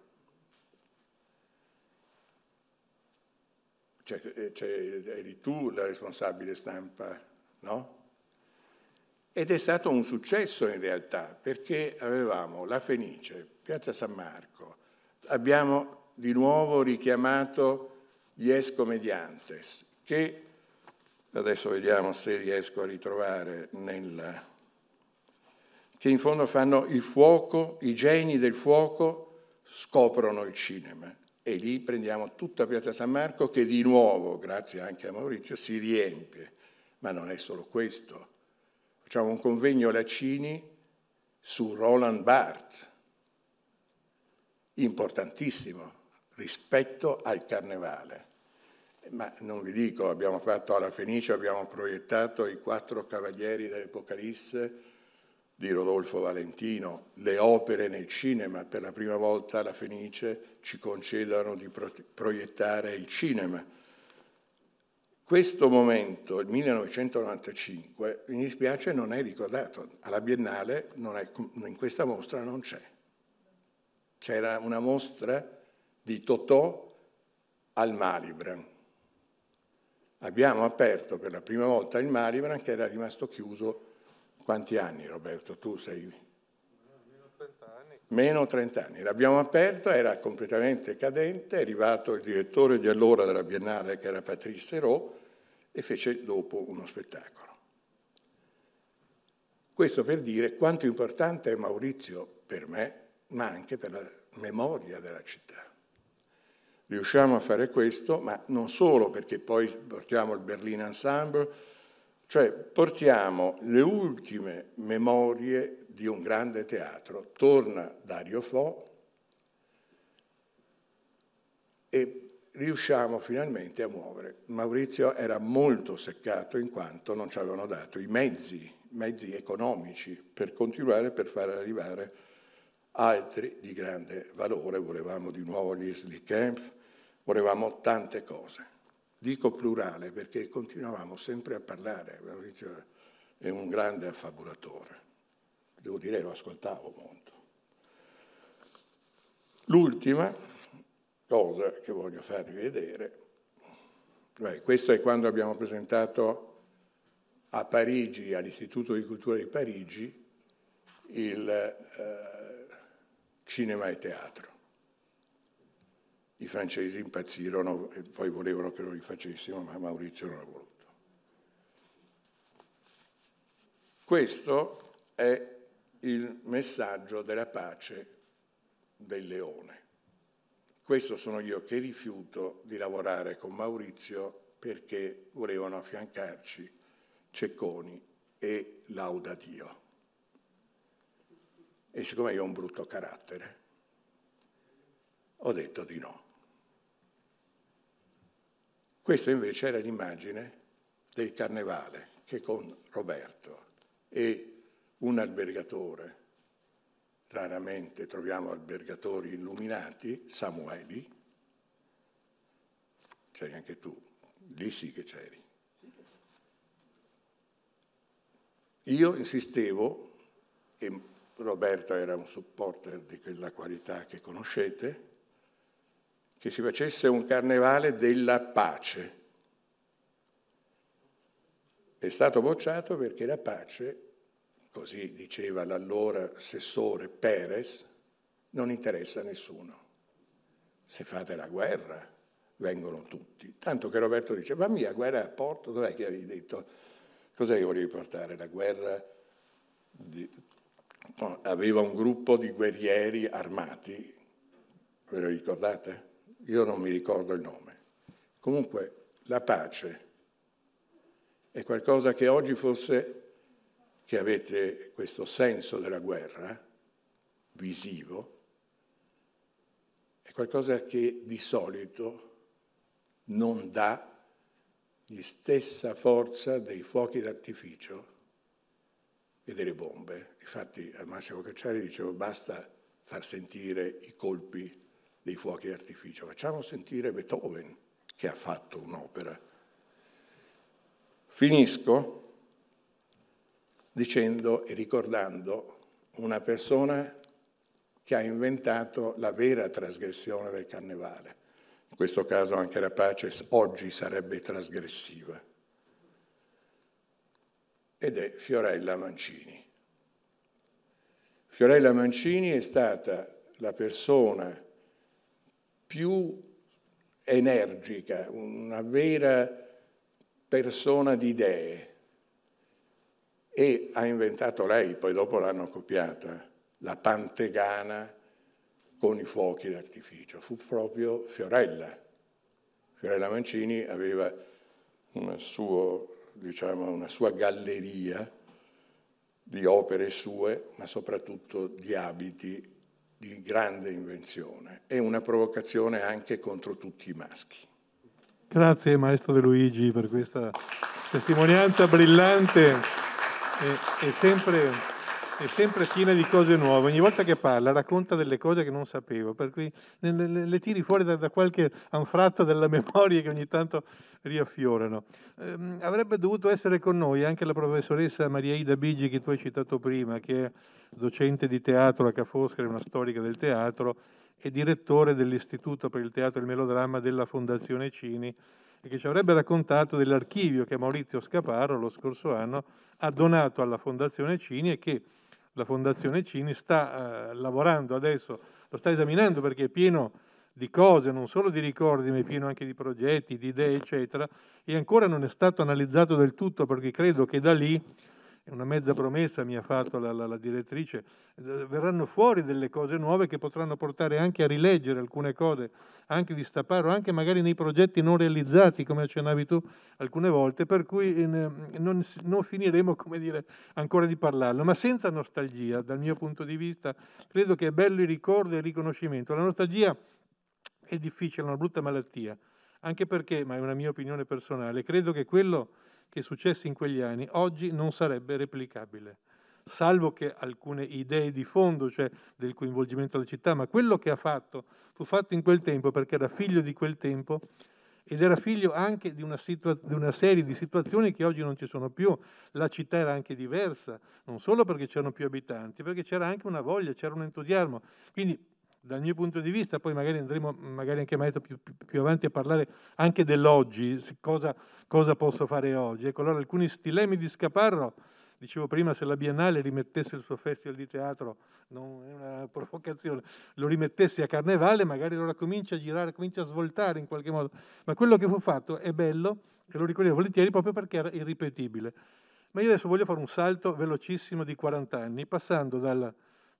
Cioè, eh, eri tu la responsabile stampa, no? Ed è stato un successo in realtà, perché avevamo la Fenice, Piazza San Marco, abbiamo di nuovo richiamato gli Escomediantes, che adesso vediamo se riesco a ritrovare nel che in fondo fanno il fuoco, i geni del fuoco scoprono il cinema e lì prendiamo tutta Piazza San Marco che di nuovo, grazie anche a Maurizio, si riempie. Ma non è solo questo, facciamo un convegno a Lacini su Roland Barthes, importantissimo rispetto al carnevale. Ma non vi dico, abbiamo fatto alla Fenice, abbiamo proiettato i quattro cavalieri dell'Epocalisse di Rodolfo Valentino, le opere nel cinema, per la prima volta alla Fenice ci concedono di proiettare il cinema questo momento, il 1995, mi dispiace, non è ricordato. Alla Biennale, è, in questa mostra non c'è. C'era una mostra di Totò al Malibran. Abbiamo aperto per la prima volta il Malibran che era rimasto chiuso quanti anni, Roberto? Tu sei meno 30 anni. L'abbiamo aperto, era completamente cadente, è arrivato il direttore di allora della Biennale, che era Patrice Serò, e fece dopo uno spettacolo. Questo per dire quanto importante è Maurizio per me, ma anche per la memoria della città. Riusciamo a fare questo, ma non solo perché poi portiamo il Berlin Ensemble, cioè portiamo le ultime memorie di un grande teatro. Torna Dario Fo e riusciamo finalmente a muovere. Maurizio era molto seccato in quanto non ci avevano dato i mezzi, mezzi economici per continuare, per far arrivare altri di grande valore. Volevamo di nuovo gli Sli Slickempf, volevamo tante cose. Dico plurale perché continuavamo sempre a parlare. Maurizio è un grande affabulatore devo dire, lo ascoltavo molto. L'ultima cosa che voglio farvi vedere, beh, questo è quando abbiamo presentato a Parigi, all'Istituto di Cultura di Parigi, il eh, cinema e teatro. I francesi impazzirono e poi volevano che lo rifacessimo, ma Maurizio non l'ha voluto. Questo è il messaggio della pace del leone. Questo sono io che rifiuto di lavorare con Maurizio perché volevano affiancarci Cecconi e Lauda Dio. E siccome io ho un brutto carattere, ho detto di no. Questa invece era l'immagine del carnevale che con Roberto e un albergatore, raramente troviamo albergatori illuminati, Samueli, c'eri anche tu, lì sì che c'eri. Io insistevo, e Roberto era un supporter di quella qualità che conoscete, che si facesse un carnevale della pace. È stato bocciato perché la pace così diceva l'allora assessore Perez, non interessa a nessuno. Se fate la guerra vengono tutti. Tanto che Roberto dice, ma mia guerra a Porto, dov'è che avevi detto? Cos'è che volevi portare? La guerra di... aveva un gruppo di guerrieri armati, ve lo ricordate? Io non mi ricordo il nome. Comunque la pace è qualcosa che oggi forse che avete questo senso della guerra eh, visivo, è qualcosa che di solito non dà gli stessa forza dei fuochi d'artificio e delle bombe. Infatti a eh, Massimo Cacciari dicevo basta far sentire i colpi dei fuochi d'artificio, facciamo sentire Beethoven che ha fatto un'opera. Finisco dicendo e ricordando una persona che ha inventato la vera trasgressione del carnevale. In questo caso anche la pace oggi sarebbe trasgressiva. Ed è Fiorella Mancini. Fiorella Mancini è stata la persona più energica, una vera persona di idee, e ha inventato lei, poi dopo l'hanno copiata, la Pantegana con i fuochi d'artificio. Fu proprio Fiorella. Fiorella Mancini aveva una, suo, diciamo, una sua galleria di opere sue, ma soprattutto di abiti di grande invenzione e una provocazione anche contro tutti i maschi. Grazie maestro De Luigi per questa testimonianza brillante è, è, sempre, è, sempre, piena di cose nuove. Ogni volta che parla racconta delle cose che non sapevo, per cui le, le, le tiri fuori da, da, qualche anfratto della memoria che ogni tanto riaffiorano. Eh, avrebbe dovuto essere con noi anche la professoressa Maria Ida Bigi, che tu hai citato prima, che è docente di teatro a Ca' è una storica del teatro, e direttore dell'Istituto per il Teatro e il Melodramma della Fondazione Cini e che ci avrebbe raccontato dell'archivio che Maurizio Scaparo lo scorso anno ha donato alla Fondazione Cini e che la Fondazione Cini sta eh, lavorando adesso, lo sta esaminando perché è pieno di cose, non solo di ricordi, ma è pieno anche di progetti, di idee, eccetera, e ancora non è stato analizzato del tutto perché credo che da lì una mezza promessa mi ha fatto la, la, la, direttrice, eh, verranno fuori delle cose nuove che potranno portare anche a rileggere alcune cose, anche di Staparo, anche magari nei progetti non realizzati, come accennavi tu alcune volte, per cui eh, non, non finiremo, come dire, ancora di parlarlo, ma senza nostalgia, dal mio punto di vista, credo che è bello il ricordo e il riconoscimento. La nostalgia è difficile, è una brutta malattia, anche perché, ma è una mia opinione personale, credo che quello che successe in quegli anni oggi non sarebbe replicabile, salvo che alcune idee di fondo, cioè del coinvolgimento della città, ma quello che ha fatto fu fatto in quel tempo perché era figlio di quel tempo ed era figlio anche di una, situa- di una, serie di situazioni che oggi non ci sono più. La città era anche diversa, non solo perché c'erano più abitanti, perché c'era anche una voglia, c'era un entusiasmo. Quindi dal mio punto di vista, poi magari andremo magari anche Maeto più, più, avanti a parlare anche dell'oggi, cosa, cosa posso fare oggi. Ecco, allora alcuni stilemi di Scaparro, dicevo prima, se la Biennale rimettesse il suo festival di teatro, non è una provocazione, lo rimettesse a Carnevale, magari allora comincia a girare, comincia a svoltare in qualche modo. Ma quello che fu fatto è bello, e lo ricordiamo volentieri proprio perché era irripetibile. Ma io adesso voglio fare un salto velocissimo di 40 anni, passando dal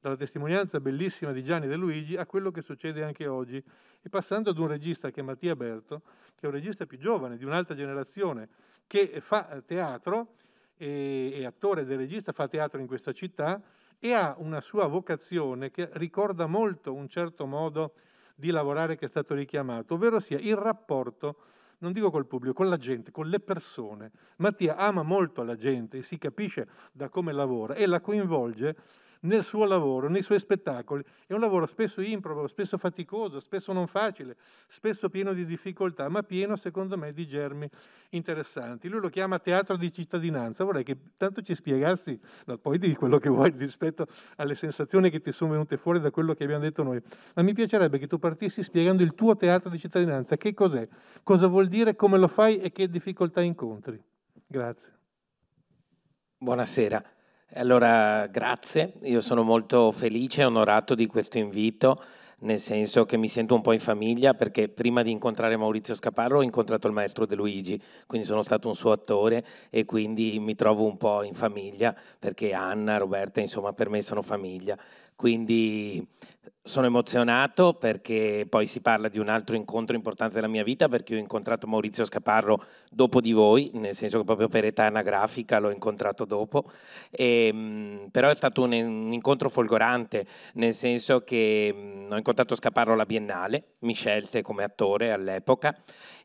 dalla testimonianza bellissima di Gianni De Luigi a quello che succede anche oggi, e passando ad un regista che è Mattia Berto, che è un regista più giovane, di un'altra generazione, che fa eh, teatro, è attore del regista, fa teatro in questa città e ha una sua vocazione che ricorda molto un certo modo di lavorare che è stato richiamato, ovvero sia il rapporto, non dico col pubblico, con la gente, con le persone. Mattia ama molto la gente, si capisce da come lavora e la coinvolge nel suo lavoro, nei suoi spettacoli. È un lavoro spesso improbo, spesso faticoso, spesso non facile, spesso pieno di difficoltà, ma pieno, secondo me, di germi interessanti. Lui lo chiama teatro di cittadinanza. Vorrei che tanto ci spiegassi, no, poi di quello che vuoi rispetto alle sensazioni che ti sono venute fuori da quello che abbiamo detto noi, ma mi piacerebbe che tu partissi spiegando il tuo teatro di cittadinanza. Che cos'è? Cosa vuol dire? Come lo fai e che difficoltà incontri? Grazie. Buonasera. Allora, grazie, io sono molto felice e onorato di questo invito, nel senso che mi sento un po' in famiglia perché prima di incontrare Maurizio Scaparro ho incontrato il maestro De Luigi, quindi sono stato un suo attore e quindi mi trovo un po' in famiglia perché Anna, Roberta, insomma, per me sono famiglia quindi sono emozionato perché poi si parla di un altro incontro importante della mia vita perché ho incontrato Maurizio Scaparro dopo di voi, nel senso che proprio per età anagrafica l'ho incontrato dopo, e, ehm, però è stato un, incontro folgorante, nel senso che mhmm, ho incontrato Scaparro alla Biennale, mi scelse come attore all'epoca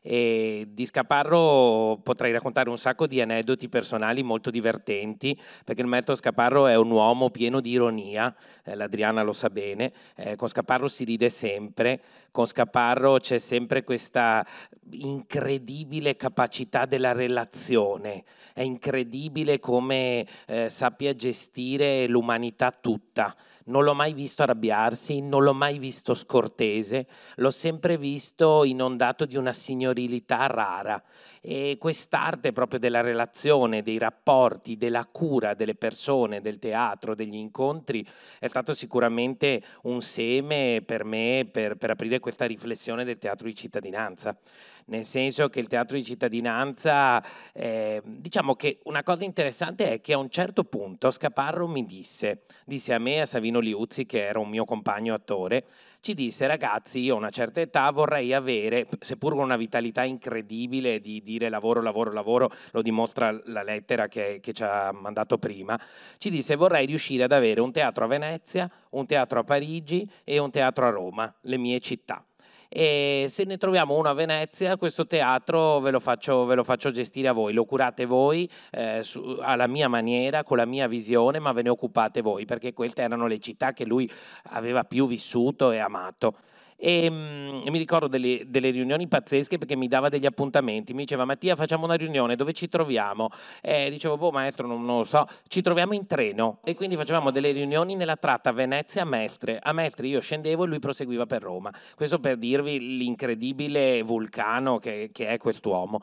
e di Scaparro potrei raccontare un sacco di aneddoti personali molto divertenti perché il maestro Scaparro è un uomo pieno di ironia, eh, l'Adriana lo sa bene, eh, con Scaparro si ride sempre, con Scaparro c'è sempre questa incredibile capacità della relazione, è incredibile come eh, sappia gestire l'umanità tutta non l'ho mai visto arrabbiarsi, non l'ho mai visto scortese, l'ho sempre visto inondato di una signorilità rara e quest'arte proprio della relazione, dei rapporti, della cura delle persone, del teatro, degli incontri è stato sicuramente un seme per me per, per aprire questa riflessione del teatro di cittadinanza nel senso che il teatro di cittadinanza, eh, diciamo che una cosa interessante è che a un certo punto Scaparro mi disse, disse a me e a Savino Liuzzi, che era un mio compagno attore, ci disse ragazzi io a una certa età vorrei avere, seppur con una vitalità incredibile di dire lavoro, lavoro, lavoro, lo dimostra la lettera che, che ci ha mandato prima, ci disse vorrei riuscire ad avere un teatro a Venezia, un teatro a Parigi e un teatro a Roma, le mie città e se ne troviamo uno a Venezia, questo teatro ve lo faccio, ve lo faccio gestire a voi, lo curate voi eh, su, alla mia maniera, con la mia visione, ma ve ne occupate voi, perché queste erano le città che lui aveva più vissuto e amato. E, ehm, mh, e mi ricordo delle, delle, riunioni pazzesche perché mi dava degli appuntamenti, mi diceva Mattia facciamo una riunione, dove ci troviamo? E dicevo, boh maestro, non, non lo so, ci troviamo in treno e quindi facevamo delle riunioni nella tratta Venezia-Mestre. A Mestre io scendevo e lui proseguiva per Roma. Questo per dirvi l'incredibile vulcano che, che è quest'uomo.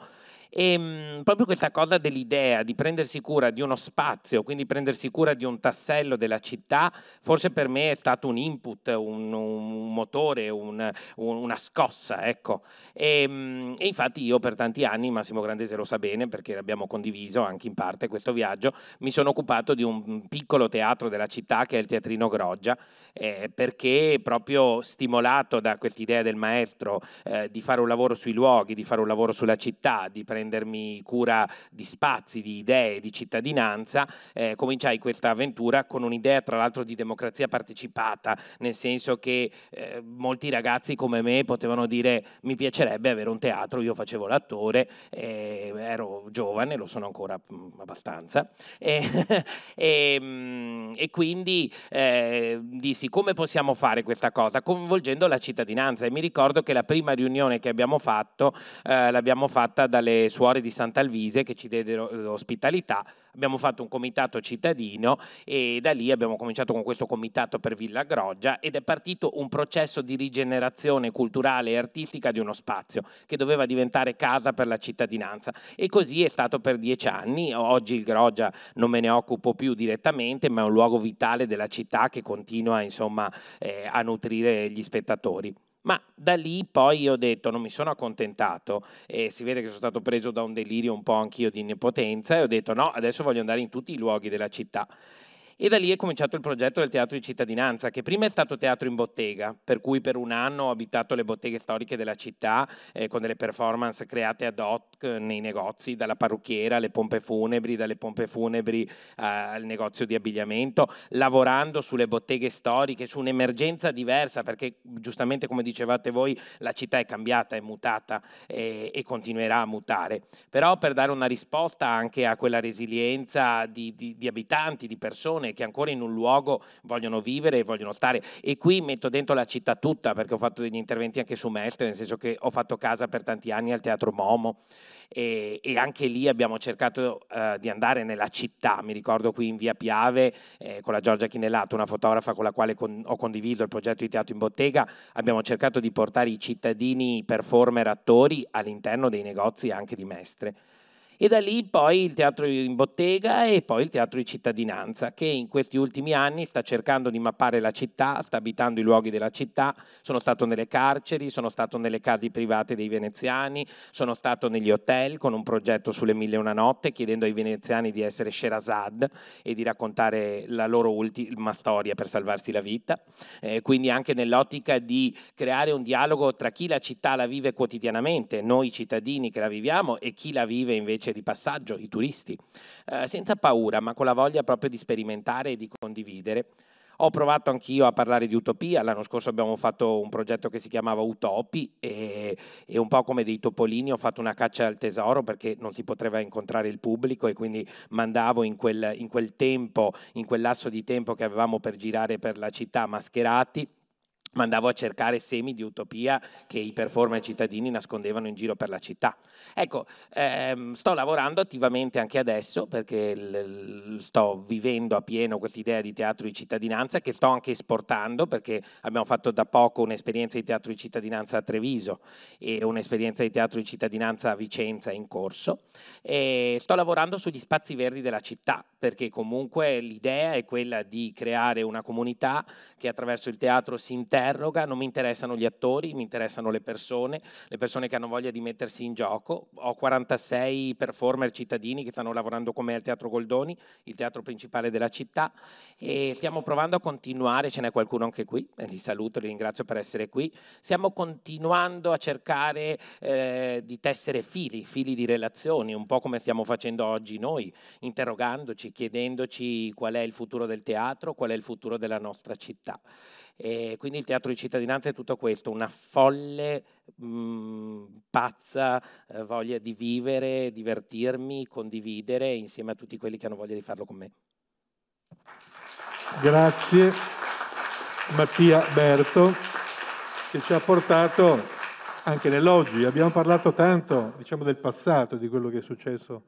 E ehm, mh, proprio questa cosa dell'idea di prendersi cura di uno spazio, quindi prendersi cura di un tassello della città, forse per me è stato un input, un, un motore, un, un, una scossa. Ecco. E, ehm, mh, e, infatti io per tanti anni, Massimo Grandese lo sa bene perché abbiamo condiviso anche in parte questo viaggio, mi sono occupato di un piccolo teatro della città che è il Teatrino Groggia, eh, perché proprio stimolato da quest'idea del maestro eh, di fare un lavoro sui luoghi, di fare un lavoro sulla città, di prendere prendermi cura di spazi, di idee, di cittadinanza, eh, cominciai questa avventura con un'idea tra l'altro di democrazia partecipata, nel senso che eh, molti ragazzi come me potevano dire mi piacerebbe avere un teatro, io facevo l'attore, eh, ero giovane, lo sono ancora mh, mm, abbastanza, e, e, mh, mm, e quindi eh, dissi come possiamo fare questa cosa? Coinvolgendo la cittadinanza e mi ricordo che la prima riunione che abbiamo fatto eh, l'abbiamo fatta dalle suore di Sant'Alvise che ci diedero l'ospitalità. abbiamo fatto un comitato cittadino e da lì abbiamo cominciato con questo comitato per Villa Groggia ed è partito un processo di rigenerazione culturale e artistica di uno spazio che doveva diventare casa per la cittadinanza e così è stato per dieci anni, oggi il Groggia non me ne occupo più direttamente ma è un luogo vitale della città che continua insomma eh, a nutrire gli spettatori. Ma da lì poi ho detto non mi sono accontentato e si vede che sono stato preso da un delirio un po' anch'io di onnipotenza e ho detto no, adesso voglio andare in tutti i luoghi della città e da lì è cominciato il progetto del teatro di cittadinanza, che prima è stato teatro in bottega, per cui per un anno ho abitato le botteghe storiche della città eh, con delle performance create ad hoc eh, nei negozi, dalla parrucchiera alle pompe funebri, dalle pompe funebri eh, al negozio di abbigliamento, lavorando sulle botteghe storiche, su un'emergenza diversa, perché giustamente come dicevate voi la città è cambiata, è mutata eh, e continuerà a mutare. Però per dare una risposta anche a quella resilienza di, di, di abitanti, di persone, persone che ancora in un luogo vogliono vivere e vogliono stare. E qui metto dentro la città tutta, perché ho fatto degli interventi anche su Mestre, nel senso che ho fatto casa per tanti anni al Teatro Momo e, e anche lì abbiamo cercato uh, di andare nella città. Mi ricordo qui in via Piave eh, con la Giorgia Chinellato, una fotografa con la quale con, ho condiviso il progetto di teatro in bottega, abbiamo cercato di portare i cittadini performer, attori all'interno dei negozi anche di Mestre e da lì poi il teatro in bottega e poi il teatro di cittadinanza che in questi ultimi anni sta cercando di mappare la città, sta abitando i luoghi della città, sono stato nelle carceri, sono stato nelle case private dei veneziani, sono stato negli hotel con un progetto sulle mille e una notte chiedendo ai veneziani di essere Sherazad e di raccontare la loro ultima storia per salvarsi la vita, eh, quindi anche nell'ottica di creare un dialogo tra chi la città la vive quotidianamente, noi cittadini che la viviamo e chi la vive invece di passaggio, i turisti, eh, senza paura, ma con la voglia proprio di sperimentare e di condividere. Ho provato anch'io a parlare di utopia, l'anno scorso abbiamo fatto un progetto che si chiamava Utopi e, e, un po' come dei topolini ho fatto una caccia al tesoro perché non si poteva incontrare il pubblico e quindi mandavo in quel, in quel tempo, in quel lasso di tempo che avevamo per girare per la città mascherati ma andavo a cercare semi di utopia che i performer cittadini nascondevano in giro per la città. Ecco, ehm, sto lavorando attivamente anche adesso perché l- l- sto vivendo a pieno quest'idea di teatro di cittadinanza che sto anche esportando perché abbiamo fatto da poco un'esperienza di teatro di cittadinanza a Treviso e un'esperienza di teatro di cittadinanza a Vicenza in corso e sto lavorando sugli spazi verdi della città perché comunque l'idea è quella di creare una comunità che attraverso il teatro si interna interroga, non mi interessano gli attori, mi interessano le persone, le persone che hanno voglia di mettersi in gioco. Ho 46 performer cittadini che stanno lavorando con me al Teatro Goldoni, il teatro principale della città, e stiamo provando a continuare, ce n'è qualcuno anche qui, eh, li saluto, li ringrazio per essere qui. Stiamo continuando a cercare eh, di tessere fili, fili di relazioni, un po' come stiamo facendo oggi noi, interrogandoci, chiedendoci qual è il futuro del teatro, qual è il futuro della nostra città. E quindi il teatro di cittadinanza è tutto questo, una folle, mh, mm, pazza eh, voglia di vivere, divertirmi, condividere insieme a tutti quelli che hanno voglia di farlo con me. Grazie Mattia Berto che ci ha portato anche nell'oggi. Abbiamo parlato tanto diciamo, del passato, di quello che è successo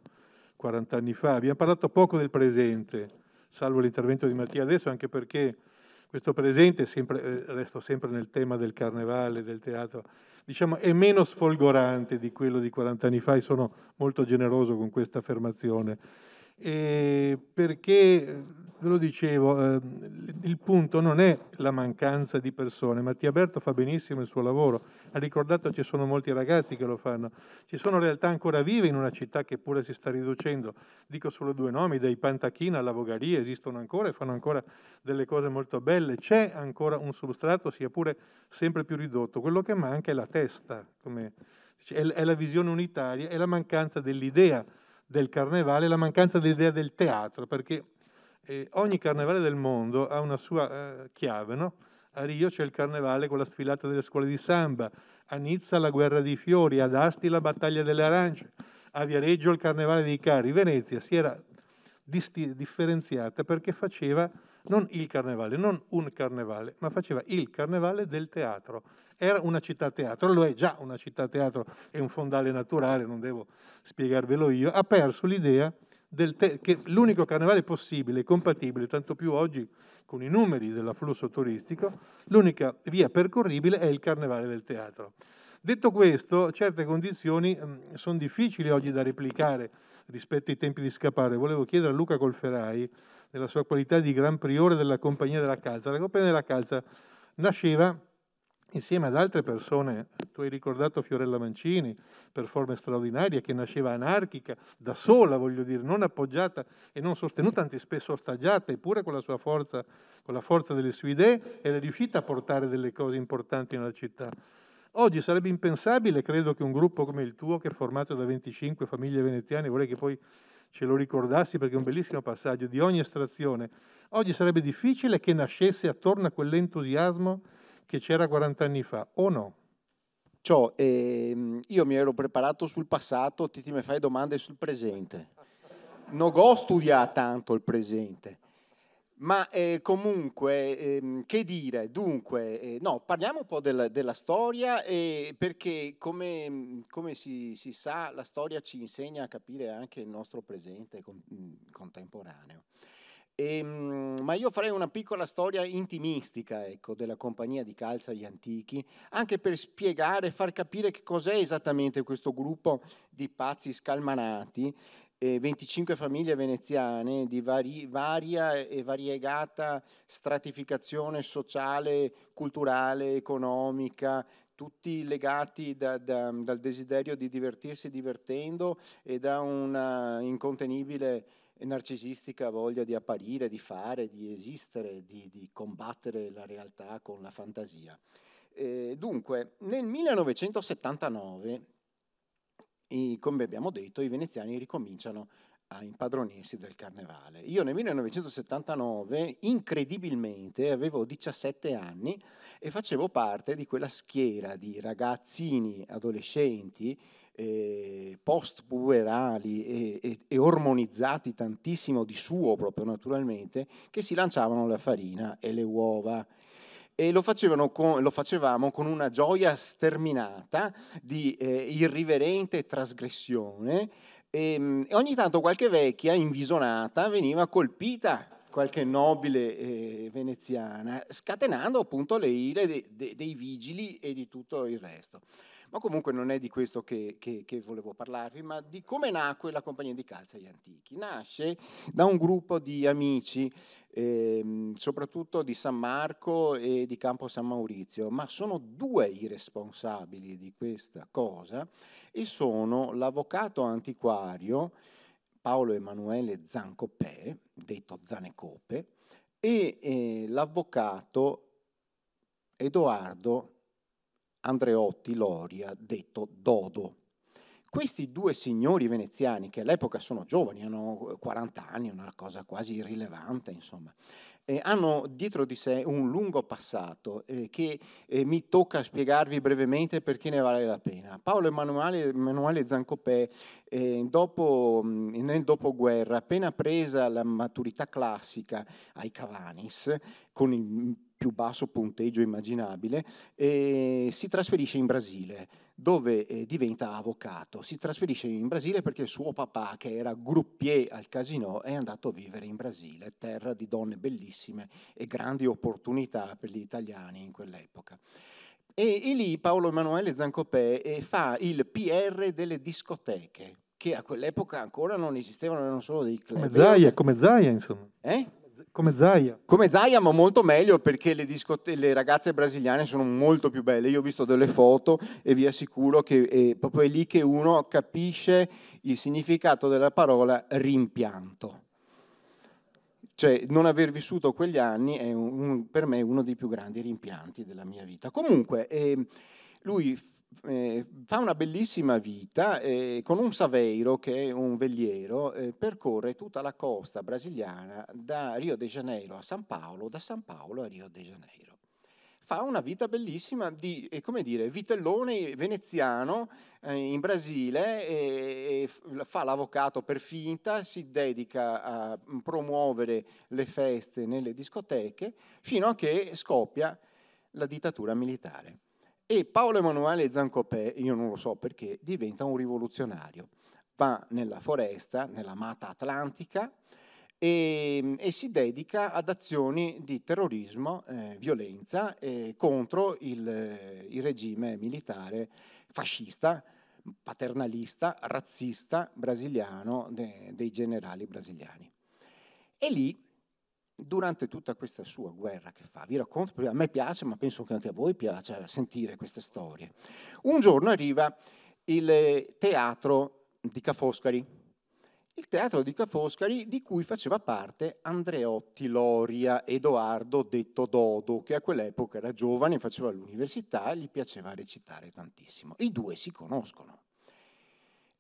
40 anni fa, abbiamo parlato poco del presente, salvo l'intervento di Mattia adesso, anche perché questo presente, sempre, eh, resto sempre nel tema del carnevale, del teatro, diciamo, è meno sfolgorante di quello di 40 anni fa e sono molto generoso con questa affermazione eh, perché, ve eh, lo dicevo, eh, il punto non è la mancanza di persone, Mattia Berto fa benissimo il suo lavoro, ha ricordato che ci sono molti ragazzi che lo fanno, ci sono realtà ancora vive in una città che pure si sta riducendo, dico solo due nomi, dai Pantachina alla Vogaria esistono ancora e fanno ancora delle cose molto belle, c'è ancora un substrato sia pure sempre più ridotto, quello che manca è la testa, come, è la visione unitaria, è la mancanza dell'idea del carnevale è la mancanza di idea del teatro, perché eh, ogni carnevale del mondo ha una sua eh, chiave, no? A Rio c'è il carnevale con la sfilata delle scuole di samba, a Nizza la guerra dei fiori, ad Asti la battaglia delle arance, a Viareggio il carnevale dei carri. Venezia si era disti- differenziata perché faceva non il carnevale, non un carnevale, ma faceva il carnevale del teatro era una città teatro, lo è già una città teatro, è un fondale naturale, non devo spiegarvelo io, ha perso l'idea te- che l'unico carnevale possibile, compatibile, tanto più oggi con i numeri dell'afflusso turistico, l'unica via percorribile è il carnevale del teatro. Detto questo, certe condizioni sono difficili oggi da replicare rispetto ai tempi di scappare. Volevo chiedere a Luca Colferai, nella sua qualità di gran priore della Compagnia della Calza. La Compagnia della Calza nasceva insieme ad altre persone, tu hai ricordato Fiorella Mancini, per performance straordinaria, che nasceva anarchica, da sola voglio dire, non appoggiata e non sostenuta, anzi spesso ostaggiata, eppure con la sua forza, con la forza delle sue idee, era riuscita a portare delle cose importanti nella città. Oggi sarebbe impensabile, credo, che un gruppo come il tuo, che è formato da 25 famiglie veneziane, vorrei che poi ce lo ricordassi perché è un bellissimo passaggio di ogni estrazione, oggi sarebbe difficile che nascesse attorno a quell'entusiasmo che c'era 40 anni fa, o no? Ciò, ehm, io mi ero preparato sul passato, ti, ti mi fai domande sul presente. Non ho studiato tanto il presente. Ma eh, comunque, ehm, che dire? Dunque, eh, no, parliamo un po' del, della storia eh, perché come, come si, si, sa la storia ci insegna a capire anche il nostro presente con, contemporaneo. E, ehm, ma io farei una piccola storia intimistica ecco, della compagnia di calza agli antichi, anche per spiegare, far capire che cos'è esattamente questo gruppo di pazzi scalmanati, eh, 25 famiglie veneziane di vari, varia e variegata stratificazione sociale, culturale, economica, tutti legati da, da, dal desiderio di divertirsi divertendo e da una incontenibile narcisistica voglia di apparire, di fare, di esistere, di, di combattere la realtà con la fantasia. Eh, dunque, nel 1979, i, come abbiamo detto, i veneziani ricominciano a impadronirsi del carnevale. Io nel 1979, incredibilmente, avevo 17 anni e facevo parte di quella schiera di ragazzini, adolescenti, eh, post-puberali e, e, e, ormonizzati tantissimo di suo proprio naturalmente, che si lanciavano la farina e le uova. E lo, con, lo facevamo con una gioia sterminata di eh, irriverente trasgressione e, ehm, e ogni tanto qualche vecchia invisonata veniva colpita qualche nobile eh, veneziana, scatenando appunto le ire de, de, dei vigili e di tutto il resto. Ma comunque non è di questo che, che, che volevo parlarvi, ma di come nacque la compagnia di calcio agli antichi. Nasce da un gruppo di amici, ehm, soprattutto di San Marco e di Campo San Maurizio, ma sono due i responsabili di questa cosa e sono l'avvocato antiquario Paolo Emanuele Zancopè, detto Zanecope, e eh, l'avvocato Edoardo Andreotti Loria, detto Dodo. Questi due signori veneziani, che all'epoca sono giovani, hanno 40 anni, una cosa quasi irrilevante, insomma, eh, hanno dietro di sé un lungo passato eh, che eh, mi tocca spiegarvi brevemente perché ne vale la pena. Paolo Emanuele, Emanuele Zancopè, eh, dopo, nel dopoguerra, appena presa la maturità classica ai Cavanis, con il più basso punteggio immaginabile, e si trasferisce in Brasile dove eh, diventa avvocato. Si trasferisce in Brasile perché suo papà, che era gruppier al casino, è andato a vivere in Brasile, terra di donne bellissime e grandi opportunità per gli italiani in quell'epoca. E, e lì Paolo Emanuele Zancopè eh, fa il PR delle discoteche, che a quell'epoca ancora non esistevano, erano solo dei club. Come Zaia, come Zaia insomma. Eh? Come Zaia. Come Zaia, ma molto meglio perché le, discote- le, ragazze brasiliane sono molto più belle. Io ho visto delle foto e vi assicuro che è proprio lì che uno capisce il significato della parola rimpianto. Cioè, non aver vissuto quegli anni è un, un, per me uno dei più grandi rimpianti della mia vita. Comunque, eh, lui eh, fa una bellissima vita eh, con un saveiro che è un veliero, eh, percorre tutta la costa brasiliana da Rio de Janeiro a San Paolo, da San Paolo a Rio de Janeiro. Fa una vita bellissima di, eh, come dire, vitellone veneziano eh, in Brasile, e, e fa l'avvocato per finta, si dedica a mm, promuovere le feste nelle discoteche, fino a che scoppia la dittatura militare. E Paolo Emanuele Zancopè, io non lo so perché, diventa un rivoluzionario. Va nella foresta, nella mata atlantica, e, ehm, e si dedica ad azioni di terrorismo, eh, violenza eh, contro il, eh, il regime militare fascista paternalista, razzista brasiliano de, dei generali brasiliani. E lì durante tutta questa sua guerra che fa, vi racconto, a me piace, ma penso che anche a voi piace sentire queste storie. Un giorno arriva il eh, teatro di Ca' Foscari, il teatro di Ca' Foscari di cui faceva parte Andreotti Loria, Edoardo detto Dodo, che a quell'epoca era giovane, faceva l'università e gli piaceva recitare tantissimo. I due si conoscono.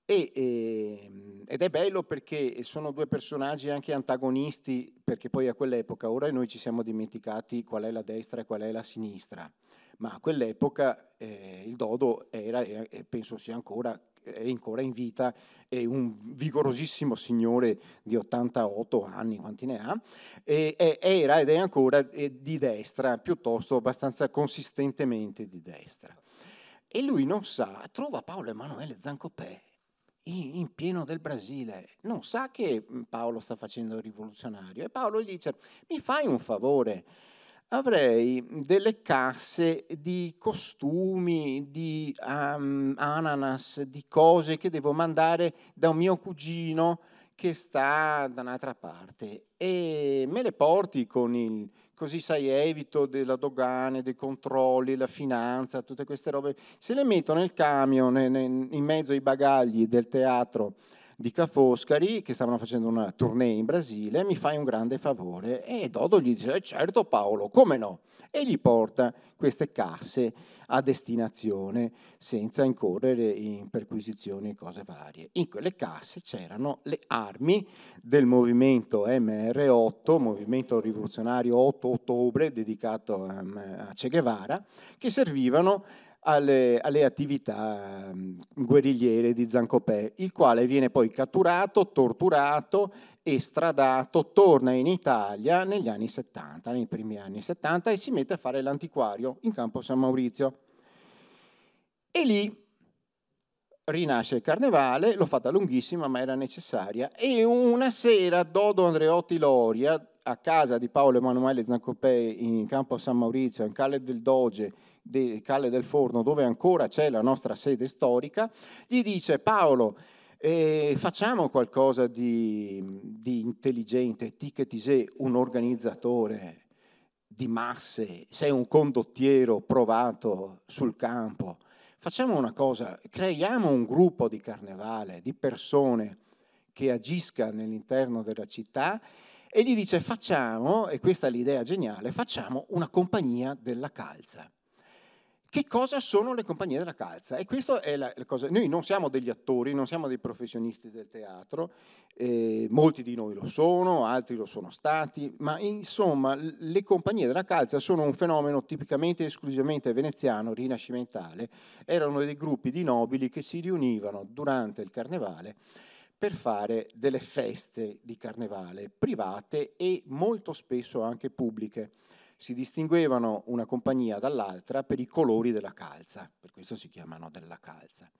E, e, ehm, ed è bello perché sono due personaggi anche antagonisti, perché poi a quell'epoca, ora noi ci siamo dimenticati qual è la destra e qual è la sinistra, ma a quell'epoca eh, il Dodo era, e penso sia ancora, è ancora in vita, è un vigorosissimo signore di 88 anni, quanti ne ha, e, e, era ed è ancora eh, di destra, piuttosto abbastanza consistentemente di destra. E lui non sa, trova Paolo Emanuele Zancopè in pieno del Brasile, non sa che mm, Paolo sta facendo il rivoluzionario e Paolo gli dice mi fai un favore, avrei delle casse di costumi, di um, ananas, di cose che devo mandare da un mio cugino che sta da un'altra parte e me le porti con il così sai evito della dogana, dei controlli, la finanza, tutte queste robe. Se le metto nel camion, in mezzo ai bagagli del teatro, di Ca' Foscari che stavano facendo una tournée in Brasile, mi fai un grande favore. E Dodo gli dice, eh, certo Paolo, come no? E gli porta queste casse a destinazione senza incorrere in perquisizioni e cose varie. In quelle casse c'erano le armi del movimento MR8, Movimento Rivoluzionario 8 Ottobre, dedicato a Che Guevara, che servivano alle, alle attività mm, guerrigliere di Zancopè, il quale viene poi catturato, torturato e stradato, torna in Italia negli anni 70, nei primi anni 70, e si mette a fare l'antiquario in campo San Maurizio. E lì rinasce il carnevale, l'ho fatta lunghissima ma era necessaria, e una sera Dodo Andreotti Loria, a casa di Paolo Emanuele Zancopè in campo San Maurizio, in Calle del Doge, di Calle del Forno, dove ancora c'è la nostra sede storica, gli dice Paolo, eh, facciamo qualcosa di, di intelligente, ti che sei un organizzatore di masse, sei un condottiero provato sul campo, facciamo una cosa, creiamo un gruppo di carnevale, di persone che agisca nell'interno della città e gli dice facciamo, e questa è l'idea geniale, facciamo una compagnia della calza che cosa sono le compagnie della calza? E questa è la, la, cosa. Noi non siamo degli attori, non siamo dei professionisti del teatro, eh, molti di noi lo sono, altri lo sono stati, ma insomma le compagnie della calza sono un fenomeno tipicamente e esclusivamente veneziano, rinascimentale. Erano dei gruppi di nobili che si riunivano durante il carnevale per fare delle feste di carnevale private e molto spesso anche pubbliche si distinguevano una compagnia dall'altra per i colori della calza, per questo si chiamano della calza.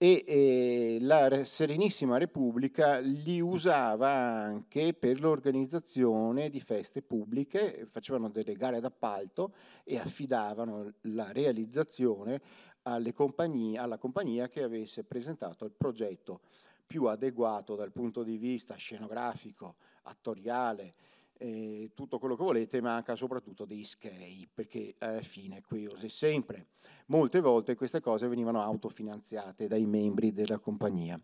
E, e la Serenissima Repubblica li usava anche per l'organizzazione di feste pubbliche, facevano delle gare d'appalto e affidavano la realizzazione alla compagnia che avesse presentato il progetto più adeguato dal punto di vista scenografico, attoriale, eh, tutto quello che volete, manca soprattutto dei schei, perché alla fine qui osè sempre. Molte volte queste cose venivano autofinanziate dai membri della compagnia.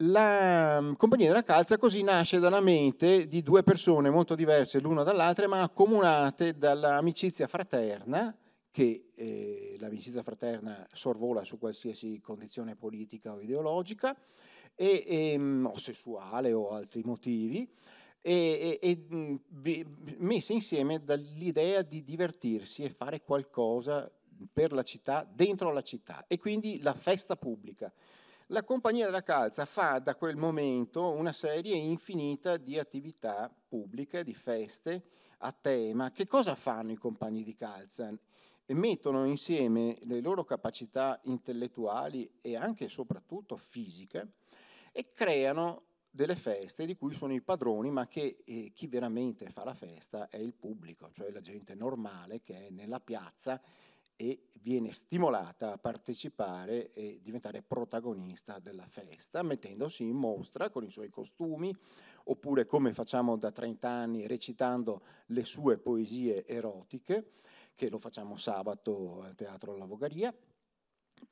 La mm, compagnia della calza così nasce dalla mente di due persone molto diverse l'una dall'altra, ma accomunate dall'amicizia fraterna, che eh, l'amicizia fraterna sorvola su qualsiasi condizione politica o ideologica, e, e, ehm, o sessuale o altri motivi, e, e, e mm, messe insieme dall'idea di divertirsi e fare qualcosa per la città, dentro la città, e quindi la festa pubblica. La Compagnia della Calza fa da quel momento una serie infinita di attività pubbliche, di feste a tema. Che cosa fanno i compagni di calza? E mettono insieme le loro capacità intellettuali e anche e soprattutto fisiche e creano delle feste di cui sono i padroni, ma che eh, chi veramente fa la festa è il pubblico, cioè la gente normale che è nella piazza e viene stimolata a partecipare e diventare protagonista della festa, mettendosi in mostra con i suoi costumi, oppure come facciamo da 30 anni recitando le sue poesie erotiche, che lo facciamo sabato al Teatro La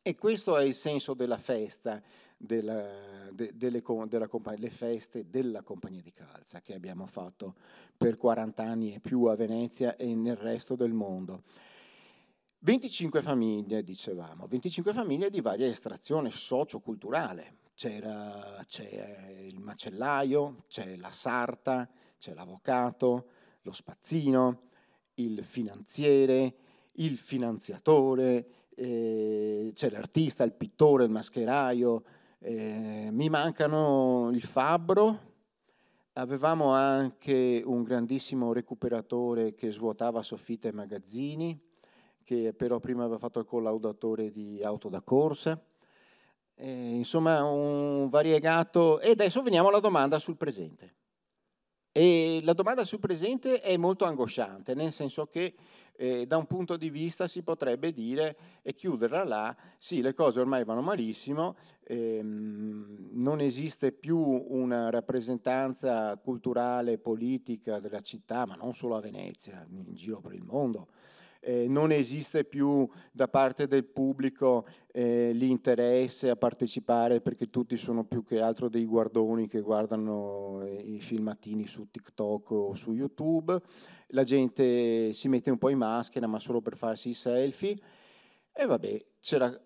e questo è il senso della festa, della, de, delle, della, le feste della compagnia di calza che abbiamo fatto per 40 anni e più a Venezia e nel resto del mondo. 25 famiglie, dicevamo, 25 famiglie di varia estrazione socioculturale. C'era, c'è il macellaio, c'è la sarta, c'è l'avvocato, lo spazzino, il finanziere, il finanziatore, eh, c'è l'artista, il pittore, il mascheraio, eh, mi mancano il fabbro, avevamo anche un grandissimo recuperatore che svuotava soffitte e magazzini, che però prima aveva fatto il collaudatore di auto da corsa. Eh, insomma, un variegato. E adesso veniamo alla domanda sul presente. E la domanda sul presente è molto angosciante, nel senso che eh, da un punto di vista si potrebbe dire e chiuderla là, sì le cose ormai vanno malissimo, ehm, non esiste più una rappresentanza culturale, politica della città, ma non solo a Venezia, in giro per il mondo, eh, non esiste più da parte del pubblico eh, l'interesse a partecipare perché tutti sono più che altro dei guardoni che guardano eh, i filmatini su TikTok o su YouTube, la gente si mette un po' in maschera ma solo per farsi i selfie e vabbè, ce la,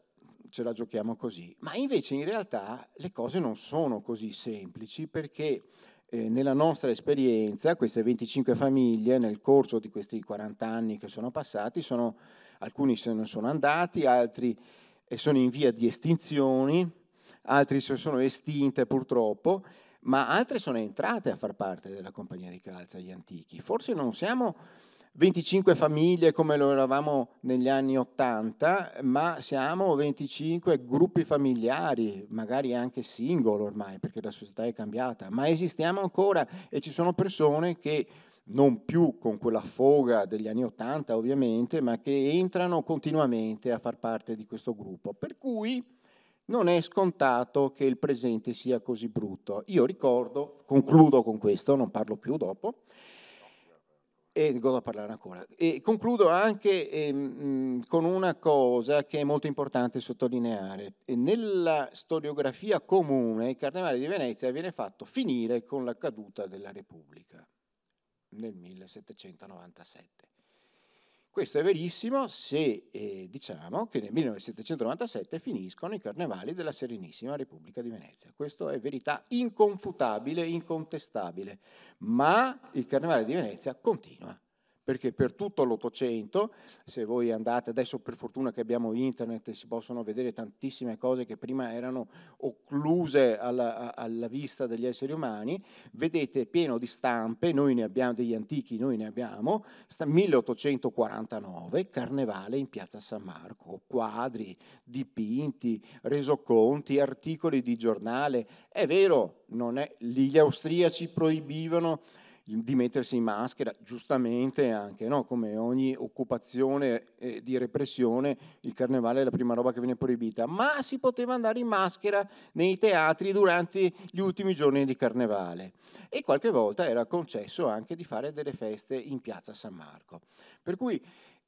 ce la giochiamo così. Ma invece in realtà le cose non sono così semplici perché eh, nella nostra esperienza, queste 25 famiglie, nel corso di questi 40 anni che sono passati, sono, alcuni se ne sono andati, altri eh, sono in via di estinzione, altri si sono estinte purtroppo, ma altre sono entrate a far parte della compagnia di calza, gli antichi. Forse non siamo 25 famiglie come lo eravamo negli anni 80, ma siamo 25 gruppi familiari, magari anche singolo ormai perché la società è cambiata, ma esistiamo ancora e ci sono persone che non più con quella foga degli anni 80 ovviamente, ma che entrano continuamente a far parte di questo gruppo. Per cui non è scontato che il presente sia così brutto. Io ricordo, concludo con questo, non parlo più dopo, e godo a parlare ancora. E concludo anche ehm, con una cosa che è molto importante sottolineare. Nella storiografia comune il Carnevale di Venezia viene fatto finire con la caduta della Repubblica nel 1797. Questo è verissimo se eh, diciamo che nel 1797 finiscono i carnevali della Serenissima Repubblica di Venezia. Questo è verità inconfutabile, incontestabile, ma il carnevale di Venezia continua perché per tutto l'Ottocento, se voi andate, adesso per fortuna che abbiamo internet si possono vedere tantissime cose che prima erano occluse alla, alla vista degli esseri umani, vedete pieno di stampe, noi ne abbiamo degli antichi, noi ne abbiamo, 1849, carnevale in piazza San Marco, quadri, dipinti, resoconti, articoli di giornale, è vero, non è, gli austriaci proibivano di mettersi in maschera, giustamente anche, no? come ogni occupazione eh, di repressione, il carnevale è la prima roba che viene proibita, ma si poteva andare in maschera nei teatri durante gli ultimi giorni di carnevale e qualche volta era concesso anche di fare delle feste in piazza San Marco. Per cui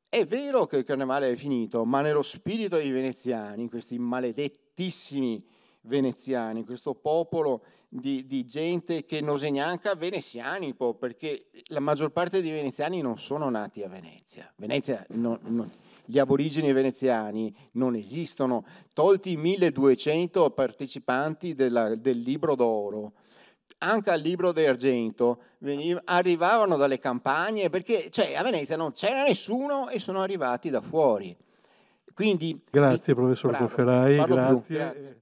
è vero che il carnevale è finito, ma nello spirito dei veneziani, questi maledettissimi veneziani, questo popolo di, di gente che non è neanche veneziani, po', perché la maggior parte dei veneziani non sono nati a Venezia. Venezia non, non, gli aborigeni veneziani non esistono, tolti i 1200 partecipanti della, del libro d'oro anche al libro d'argento veniv- arrivavano dalle campagne perché cioè, a Venezia non c'era nessuno e sono arrivati da fuori. Quindi, grazie e, professor bravo, Cofferai, grazie.